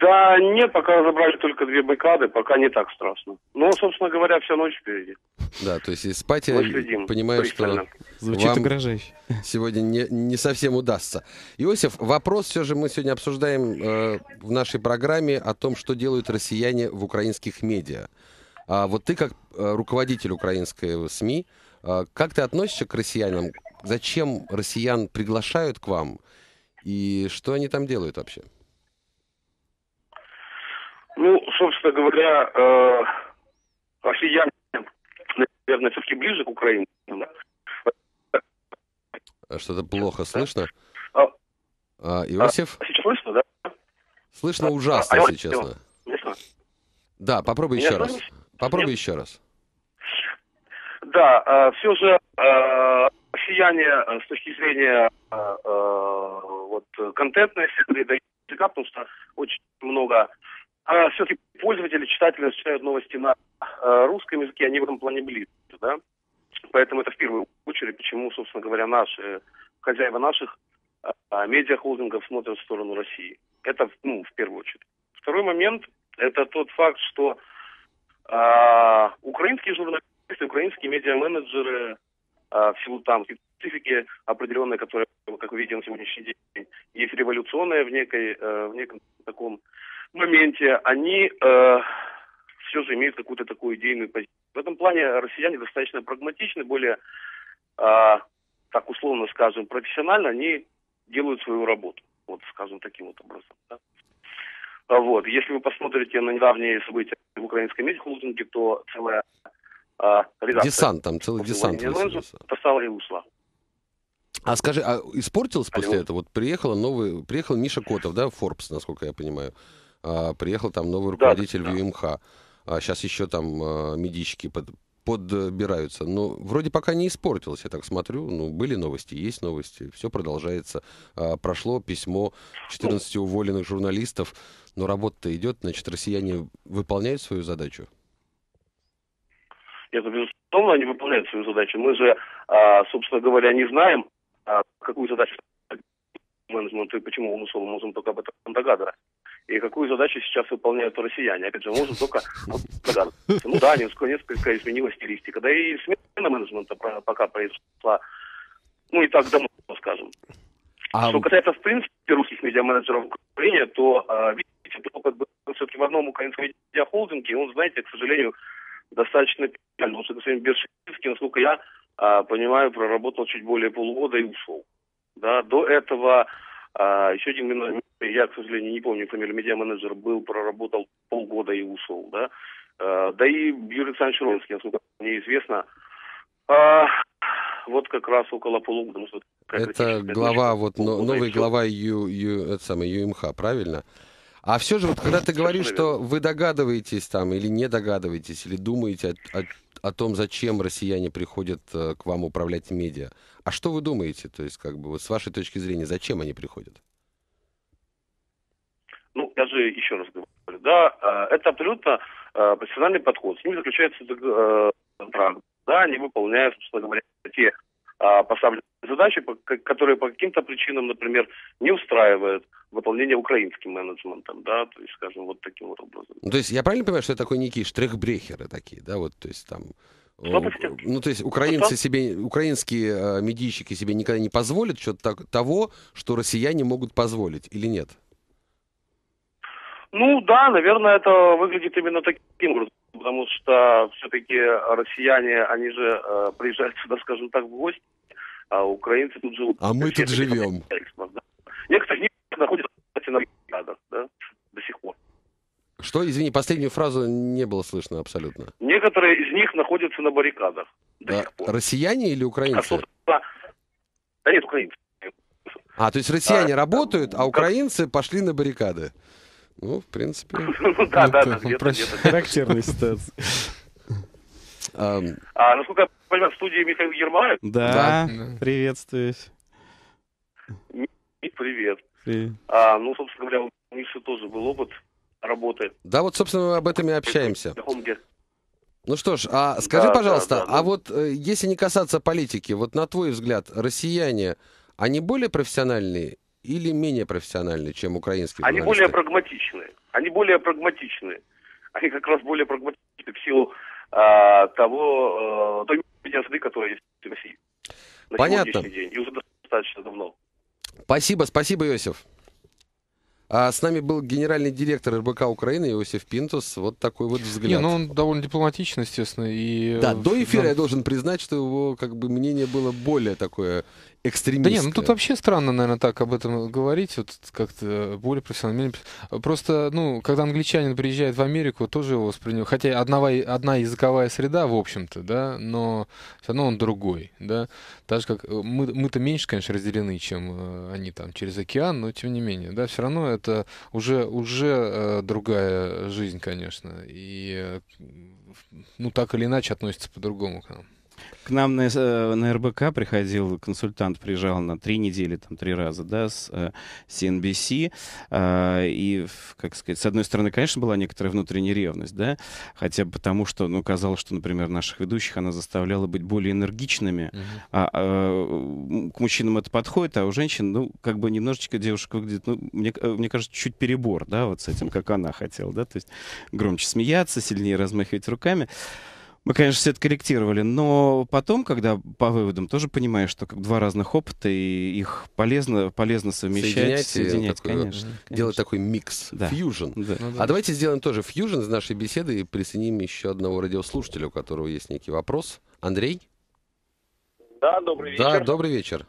Speaker 4: Да нет, пока разобрали только две баррикады, пока не так страшно. Но, собственно говоря, вся ночь впереди.
Speaker 1: Да, то есть и спать, я понимаю, пристально. что Звучит угрожающе. сегодня не, не совсем удастся. Иосиф, вопрос все же мы сегодня обсуждаем э, в нашей программе о том, что делают россияне в украинских медиа. А вот ты как э, руководитель украинской СМИ, э, как ты относишься к россиянам? Зачем россиян приглашают к вам? И что они там делают вообще? —
Speaker 4: ну, собственно говоря, э, россияне, наверное, все-таки ближе к Украине. Да?
Speaker 1: А что-то плохо слышно. А, а, а, Иосиф?
Speaker 4: А, сейчас слышно, да?
Speaker 1: Слышно а, ужасно, а, если честно. Да, попробуй Меня еще раз. Слышно? Попробуй Нет? еще раз.
Speaker 4: Да, э, а, все же э, россияне с точки зрения э, э, вот, контентной среды, потому что очень много а все-таки пользователи, читатели читают новости на э, русском языке, они в этом плане ближе, да. Поэтому это в первую очередь, почему, собственно говоря, наши, хозяева наших э, медиахолдингов смотрят в сторону России. Это, ну, в первую очередь. Второй момент – это тот факт, что э, украинские журналисты, украинские медиа-менеджеры э, в силу там специфики определенной, которая, как вы видите на сегодняшний день, есть революционная в, некой, э, в неком таком моменте они э, все же имеют какую-то такую идейную позицию. В этом плане россияне достаточно прагматичны, более, э, так условно скажем, профессионально они делают свою работу. Вот, скажем, таким вот образом. Да? А вот. Если вы посмотрите на недавние события в украинском медиахолдинге, то целая э, редакция... Десант там, целый десант. Достала и ушла.
Speaker 1: А скажи, а испортилось после этого? Вот приехала новый, приехал Миша Котов, да, Forbes, насколько я понимаю. А, приехал там новый руководитель да, да. ВЮМХ. Сейчас а, еще там а, медички под, подбираются. Но ну, вроде пока не испортилось, я так смотрю. Ну, были новости, есть новости, все продолжается. А, прошло письмо 14 ну. уволенных журналистов, но работа-то идет, значит, россияне выполняют свою задачу?
Speaker 4: Это, безусловно, они выполняют свою задачу. Мы же, собственно говоря, не знаем, какую задачу менеджмент и почему мы, словом, можем только об этом догадываться и какую задачу сейчас выполняют россияне. Опять же, можно только догадаться. Ну да, несколько, несколько изменилась стилистика. Да и смена менеджмента пока произошла, ну и так давно, скажем. А... Что касается, в принципе, русских медиа-менеджеров в Украине, то, а, видите, опыт был все-таки в одном украинском медиа-холдинге, он, знаете, к сожалению, достаточно печально, потому что господин Бершинский, насколько я а, понимаю, проработал чуть более полугода и ушел. Да, до этого а еще один я, к сожалению, не помню фамилию, медиа-менеджер был, проработал полгода и ушел, да. А, да и Юрий Александрович Ронский, насколько мне известно, а, вот как раз около полугода. Ну, вот это
Speaker 1: глава, вот но, новый глава Ю, Ю, это самое, ЮМХ, эм правильно? А все же, вот когда ты говоришь, что вы догадываетесь там или не догадываетесь, или думаете о, о о том, зачем россияне приходят э, к вам управлять медиа. А что вы думаете, то есть, как бы, вот с вашей точки зрения, зачем они приходят?
Speaker 4: Ну, я же еще раз говорю, да, э, это абсолютно э, профессиональный подход. С ними заключается контракт. Да, они выполняют, собственно говоря, те а, поставленные задачи, которые по каким-то причинам, например, не устраивают выполнение украинским менеджментом, да, то есть, скажем, вот таким вот образом.
Speaker 1: Ну, то есть я правильно понимаю, что это такой некий штрихбрехеры такие, да, вот, то есть там... Э, ну, то есть украинцы себе, украинские э, медийщики себе никогда не позволят что-то того, что россияне могут позволить, или нет?
Speaker 4: Ну да, наверное, это выглядит именно таким образом, потому что все-таки россияне, они же э, приезжают сюда, скажем так, в гости, а украинцы тут живут.
Speaker 1: А мы тут живем.
Speaker 4: Некоторые находятся, на бригадах, да, до сих пор.
Speaker 1: Что, извини, последнюю фразу не было слышно абсолютно.
Speaker 4: Некоторые из них находятся на баррикадах
Speaker 1: до а, сих пор. Россияне или украинцы?
Speaker 4: А, да нет, украинцы.
Speaker 1: А, то есть россияне а, работают, а украинцы пошли на баррикады.
Speaker 3: Ну, в принципе. (laughs) Ну да, да, да, Характерная ситуация. А,
Speaker 4: насколько ну, я понимаю, в студии Михаил Ермак? Да,
Speaker 3: приветствуюсь.
Speaker 4: Привет. А, ну, собственно говоря, у Миши тоже был опыт работы.
Speaker 1: Да, вот, собственно, мы об этом и общаемся. Ну что ж, а скажи, да, пожалуйста, да, да, да. а вот э, если не касаться политики, вот на твой взгляд, россияне, они более профессиональные или менее профессиональные, чем украинские Они более
Speaker 4: прагматичные. Они более прагматичные. Они как раз более прагматичны в силу э, того, э, той медиазды, которая есть в России. На Понятно. день. И уже достаточно давно.
Speaker 1: Спасибо, спасибо, Иосиф. А с нами был генеральный директор РБК Украины Иосиф Пинтус. Вот такой вот взгляд. Не, ну он довольно дипломатичный, естественно. И... Да, э, до эфира да. я должен признать, что его как бы мнение было более такое ну, экстремистское. Да нет, ну тут
Speaker 2: вообще странно, наверное, так об этом говорить, вот как-то более профессионально. Просто, ну, когда англичанин приезжает в Америку, тоже его воспринимают. Хотя одна, одна языковая среда, в общем-то, да, но все равно он другой, да. Так же, как э, мы, мы-то меньше, конечно, разделены, чем э, они там через океан, но тем не менее, да, все равно это это уже, уже э, другая жизнь, конечно. И э, ну, так или иначе относится по-другому к нам.
Speaker 3: К нам на, э, на РБК приходил консультант, приезжал на три недели, там три раза, да, с CNBC. Э, а, и, как сказать, с одной стороны, конечно, была некоторая внутренняя ревность, да, хотя бы потому, что, ну, казалось, что, например, наших ведущих она заставляла быть более энергичными. Угу. А, а к мужчинам это подходит, а у женщин, ну, как бы немножечко девушка выглядит, ну, мне, э, мне кажется, чуть перебор, да, вот с этим, как она хотела, да, то есть громче смеяться, сильнее размахивать руками мы, конечно, все это корректировали, но потом, когда по выводам, тоже понимаешь, что как два разных опыта, и их полезно, полезно совмещать, соединять, э, соединять такой, э, конечно, конечно. Делать такой микс, да. фьюжн. Да.
Speaker 1: Ну, да. А давайте сделаем тоже фьюжн из нашей беседы и присоединим еще одного радиослушателя, у которого есть некий вопрос. Андрей?
Speaker 4: Да, добрый вечер. Да,
Speaker 1: добрый вечер.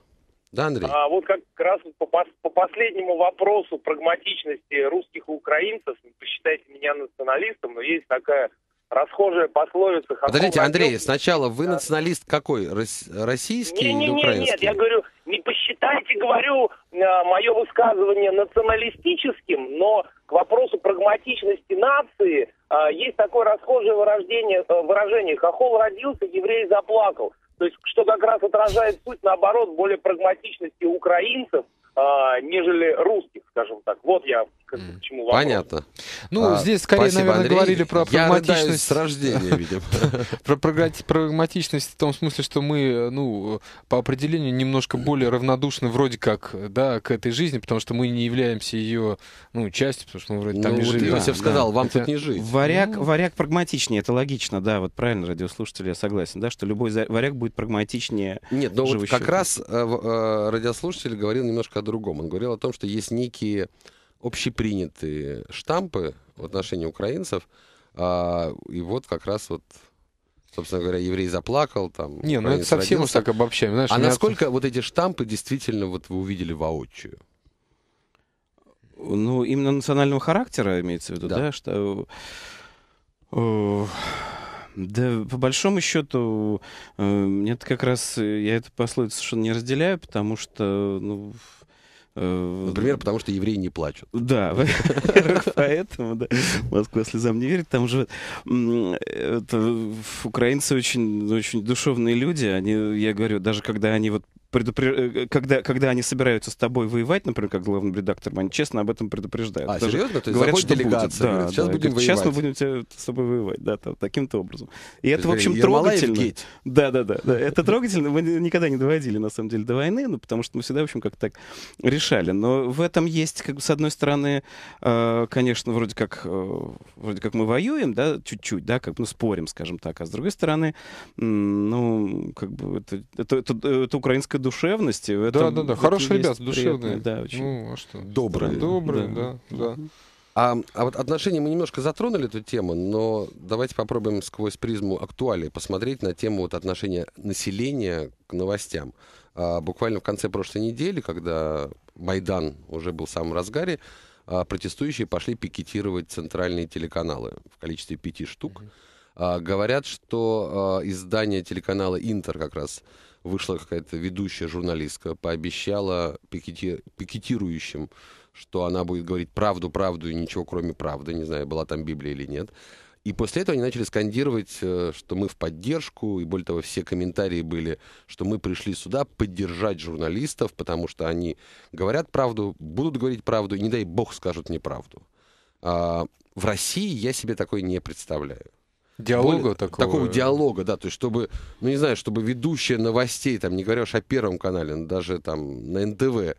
Speaker 1: Да, Андрей. А,
Speaker 4: вот как раз по, по последнему вопросу прагматичности русских и украинцев, посчитайте меня националистом, но есть такая расхожая пословица... Подождите, Андрей,
Speaker 1: сначала вы да. националист какой? Российский не, не, или украинский? Нет, я
Speaker 4: говорю, не посчитайте, говорю, а, мое высказывание националистическим, но к вопросу прагматичности нации а, есть такое расхожее выражение, э, выражение «хохол родился, еврей заплакал». То есть, что как раз отражает суть, наоборот, более прагматичности украинцев, а, нежели русских, скажем так. Вот я как к чему вопрос.
Speaker 1: Понятно. Ну, а, здесь скорее, спасибо, наверное, Андрей. говорили про Я прагматичность. с рождения, (laughs) видимо. Про
Speaker 2: прагматичность в том смысле, что мы, ну, по определению немножко более равнодушны вроде как, да, к этой жизни, потому что мы не являемся ее, ну, частью, потому что мы вроде там ну, не живем. Иосиф сказал, вам тут не жить. Варяг, ну. варяг
Speaker 3: прагматичнее, это логично, да, вот правильно, радиослушатель, я согласен, да, что любой варяг будет прагматичнее Нет, но ну, вот как раз
Speaker 1: э, э, радиослушатель говорил немножко о другом. Он говорил о том, что есть некие общепринятые штампы в отношении украинцев. А, и вот как раз вот собственно говоря, еврей заплакал, там... Не, ну это совсем уж так обобщаем. Знаешь, а насколько отцов... вот эти штампы действительно
Speaker 3: вот вы увидели воочию? Ну, именно национального характера имеется в виду, да? да что... Э, да, по большому счету, э, нет, как раз э, я эту пословицу совершенно не разделяю, потому что, ну, Э, Например, потому что евреи не плачут. Да, (laughs) поэтому да, Москва слезам не верит. Там же это, украинцы очень, очень душевные люди. Они, я говорю, даже когда они вот предупр... Э, э, когда, когда они собираются с тобой воевать, например, как главный редактор, они честно об этом предупреждают. А, Даже серьезно? То есть говорят, что делегация, будет. Да, сейчас да, будем говорят, Сейчас мы будем тебя, с тобой воевать, да, таким-то образом. И это, в общем, трогательно. Да, да, да, да. Это трогательно. Мы никогда не доводили, на самом деле, до войны, ну, потому что мы всегда, в общем, как-то так решали. Но в этом есть, как бы, с одной стороны, э, конечно, вроде как, э, вроде как мы воюем, да, чуть-чуть, да, как, ну, спорим, скажем так, а с другой стороны, ну, как бы, это, это, это, это украинская душевности. В этом, да, да, да. Хорошие ребята, душевные. Да, очень. Ну, а что? Добрые. Добрые, да, да. да. А,
Speaker 1: а вот отношения мы немножко затронули эту тему, но давайте попробуем сквозь призму актуалии посмотреть на тему вот отношения населения к новостям. А, буквально в конце прошлой недели, когда Майдан уже был в самом разгаре, а, протестующие пошли пикетировать центральные телеканалы в количестве пяти штук. А, говорят, что а, издание телеканала Интер как раз вышла какая-то ведущая журналистка, пообещала пикети... пикетирующим, что она будет говорить правду, правду и ничего кроме правды. Не знаю, была там Библия или нет. И после этого они начали скандировать, э, что мы в поддержку, и более того, все комментарии были, что мы пришли сюда поддержать журналистов, потому что они говорят правду, будут говорить правду, и не дай бог скажут неправду. А, в России я себе такое не представляю диалога более, такого. такого э, диалога, да, то есть чтобы, ну не знаю, чтобы ведущая новостей, там, не говоря уж о первом канале, но даже там на НТВ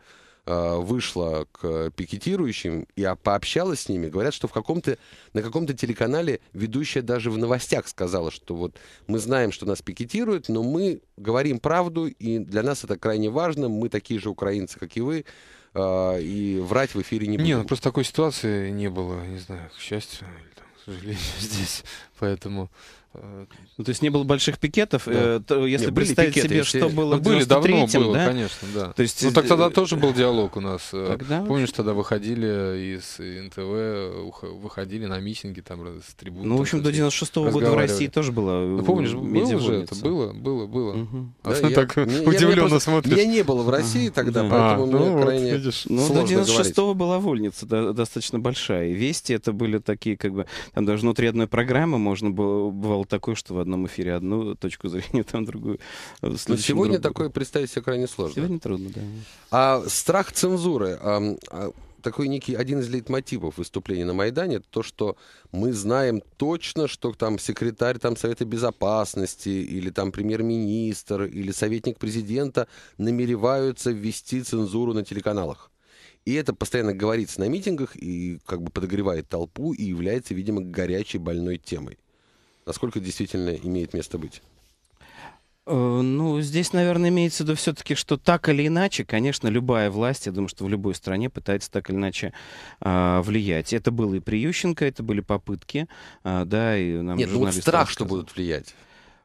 Speaker 1: э, вышла к пикетирующим и пообщалась с ними, говорят, что в каком-то, на каком-то телеканале ведущая даже в новостях сказала, что вот мы знаем, что нас пикетируют, но мы говорим правду, и для нас это крайне важно, мы такие же украинцы, как и вы, э, и врать в эфире не ну, будем. Нет, ну просто такой ситуации не было,
Speaker 2: не знаю, к счастью. Или к сожалению, (laughs) здесь, поэтому
Speaker 3: ну, то есть не было больших пикетов. Да. Э, если Нет, представить пикеты, себе, если... что было ну, в были давно было, да? конечно, да. То есть... Ну так э, тогда тоже был
Speaker 2: диалог у нас. Э, тогда... Помнишь, тогда выходили из НТВ, выходили на митинги там с трибуны. Ну, в общем, до 96-го года в России тоже было. Ну, помнишь, было уже это, было, было, было. Угу. А да, что я... так не, удивленно я, смотришь? меня не было в России ага. тогда, да. поэтому а, мне ну крайне видишь. Ну, до 96-го
Speaker 3: была вольница да, достаточно большая. вести это были такие, как бы, там даже внутри одной программы можно было, бывало стало такое, что в одном эфире одну точку (laughs) зрения, там другую. Э, Но ну, Сегодня другую.
Speaker 1: такое представить себе крайне сложно. Сегодня трудно, да. А страх цензуры. А, а, такой некий один из лейтмотивов выступления на Майдане, то, что мы знаем точно, что там секретарь там, Совета Безопасности или там премьер-министр или советник президента намереваются ввести цензуру на телеканалах. И это постоянно говорится на митингах и как бы подогревает толпу и является, видимо, горячей больной темой насколько действительно имеет место быть?
Speaker 3: Э, ну, здесь, наверное, имеется в виду все-таки, что так или иначе, конечно, любая власть, я думаю, что в любой стране пытается так или иначе э, влиять. Это было и при Ющенко, это были попытки, э, да, и нам Нет, ну вот страх, сказал. что будут влиять.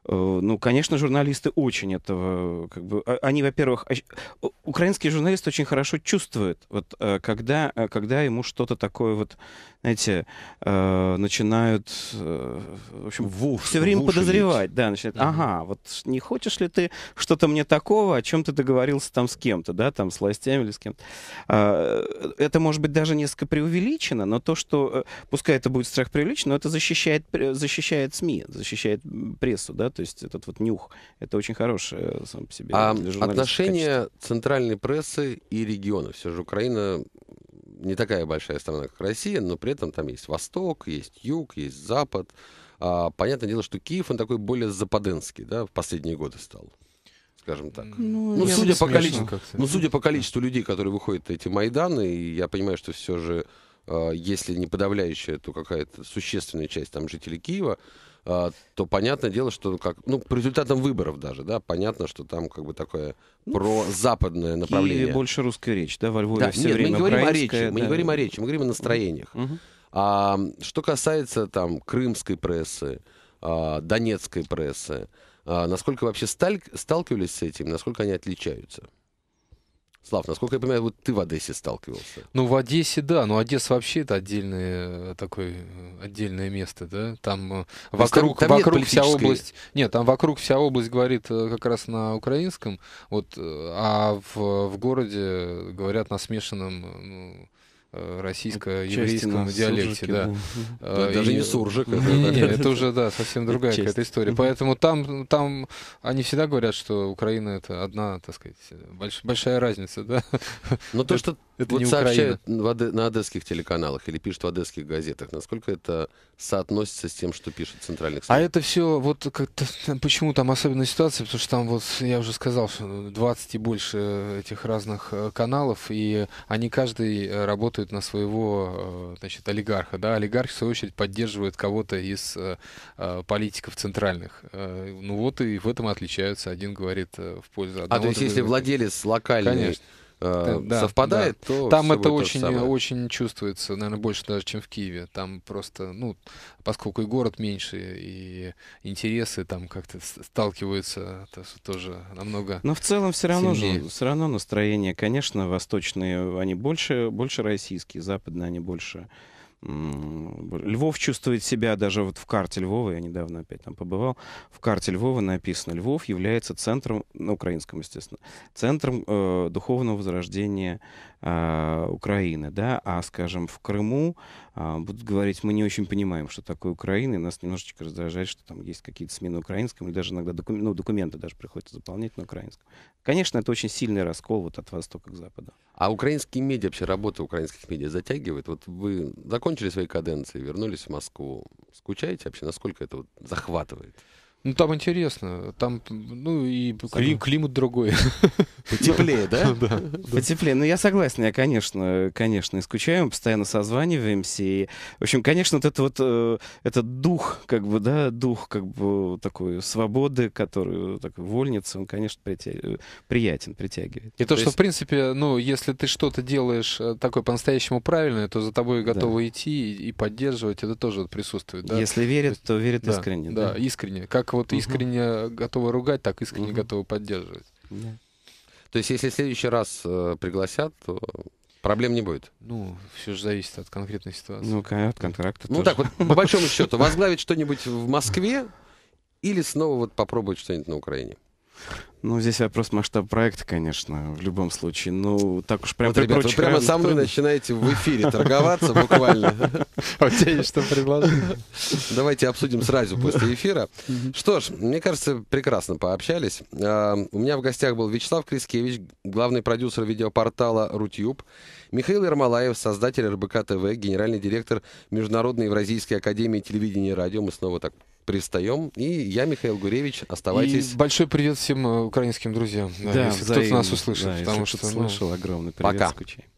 Speaker 3: Э, ну, конечно, журналисты очень этого, как бы, а, они, во-первых, а украинские журналисты очень хорошо чувствуют, вот, э, когда, э, когда ему что-то такое вот, знаете, начинают, в общем, в уш, все время в подозревать, лить. да, начинают, угу. ага, вот не хочешь ли ты что-то мне такого, о чем ты договорился там с кем-то, да, там с властями или с кем-то. А, это может быть даже несколько преувеличено, но то, что, пускай это будет страх преувеличен, но это защищает, защищает СМИ, защищает прессу, да, то есть этот вот нюх, это очень хорошее сам по себе. А отношение качество. центральной
Speaker 1: прессы и региона. все же Украина не такая большая страна, как Россия, но при этом там есть Восток, есть Юг, есть Запад. А, понятное дело, что Киев, он такой более западенский, да, в последние годы стал скажем так. Ну, ну, судя, по количеству, ну судя по количеству людей, которые выходят эти Майданы, и я понимаю, что все же, а, если не подавляющая, то какая-то существенная часть там жителей Киева, а, то понятное дело, что как, ну, по результатам выборов даже, да, понятно, что там как бы такое ну, прозападное направление. Киеве больше русская речь, да, во Львове да, все нет, время мы не говорим о речи, да. мы не говорим о речи, мы говорим о настроениях. Угу. А, что касается там крымской прессы, а, донецкой прессы, а, насколько вообще сталь, сталкивались с этим, насколько они отличаются? Слав, насколько я понимаю, вот ты в Одессе сталкивался. Ну, в Одессе, да, но Одесса
Speaker 2: вообще это отдельное такое отдельное место, да. Там э, То вокруг, там, там вокруг политической... вся область. Нет, там вокруг вся область говорит э, как раз на украинском, вот, э, а в, в городе говорят на смешанном. Ну, Э, российско-еврейском диалекте. да. Э, да. даже и... не суржик. это уже да, совсем другая какая-то история. Поэтому там, там они всегда говорят, что Украина это одна, так сказать, большая разница. Да? Но то, что это вот сообщают
Speaker 1: на одесских телеканалах или пишут в одесских газетах, насколько это соотносится с тем, что пишут в центральных а СМИ? А это
Speaker 2: все, вот как-то, почему там особенная ситуация, потому что там вот, я уже сказал, что 20 и больше этих разных э, каналов, и они каждый работает работают на своего э, значит, олигарха. Да? Олигарх, в свою очередь, поддерживает кого-то из э, э, политиков центральных. Ну вот и в этом отличаются. Один говорит в пользу одного. А то есть, если владелец локальный Конечно Э, да, совпадает, да. то там это очень, очень чувствуется, наверное, больше даже, чем в Киеве. Там просто, ну, поскольку и город меньше, и интересы там как-то сталкиваются то, тоже намного. Но в целом все равно же,
Speaker 3: все равно настроение, конечно, восточные они больше, больше российские, западные они больше Львов чувствует себя даже вот в карте Львова, я недавно опять там побывал, в карте Львова написано, Львов является центром, на украинском, естественно, центром э, духовного возрождения а, Украины, да, а, скажем, в Крыму а, будут говорить, мы не очень понимаем, что такое Украина, и нас немножечко раздражает, что там есть какие-то смены на украинском, или даже иногда докум... ну, документы даже приходится заполнять на украинском. Конечно, это очень сильный раскол вот от востока к западу. А украинские медиа, вообще работа украинских медиа затягивает? Вот вы закончили свои
Speaker 1: каденции, вернулись в Москву, скучаете вообще? Насколько это вот захватывает? Ну, там
Speaker 2: интересно. Там, ну, и кли- климат другой. Потеплее, да? (laughs) да?
Speaker 3: Потеплее. Ну, я согласен. Я, конечно, конечно, и скучаю. Мы постоянно созваниваемся. И, в общем, конечно, вот это вот, э, этот дух, как бы, да, дух, как бы, такой свободы, который, так вольница, он, конечно, притя... Э, приятен, притягивает. И то, то есть... что, в
Speaker 2: принципе, ну, если ты что-то делаешь э, такое по-настоящему правильное, то за тобой готовы да. идти и поддерживать. Это тоже присутствует, да? Если верит, то, есть... то верит да, искренне. Да, да, искренне. Как вот искренне
Speaker 1: угу. готовы ругать, так искренне угу. готовы поддерживать. Да. То есть, если в следующий раз э, пригласят, то проблем не будет. Ну, все же зависит от конкретной ситуации. Ну, от
Speaker 3: контракта. Ну, тоже. так вот, по большому (laughs) счету,
Speaker 1: возглавить что-нибудь в Москве или снова вот
Speaker 3: попробовать что-нибудь на Украине? Ну, здесь вопрос масштаб проекта, конечно, в любом случае. Ну, так уж прям вот, ребят, вы прямо со мной начинаете в эфире торговаться буквально. А у тебя есть что предложить?
Speaker 1: Давайте обсудим сразу после эфира. Что ж, мне кажется, прекрасно пообщались. А, у меня в гостях был Вячеслав Крискевич, главный продюсер видеопортала «Рутюб», Михаил Ермолаев, создатель РБК ТВ, генеральный директор Международной Евразийской Академии телевидения и радио. Мы снова так пристаем. И я, Михаил Гуревич,
Speaker 3: оставайтесь. И
Speaker 2: большой привет всем э, украинским друзьям, да, да, если кто-то нас услышит. Да, потому что ну, слышал,
Speaker 3: ну, огромный привет, пока. скучаем.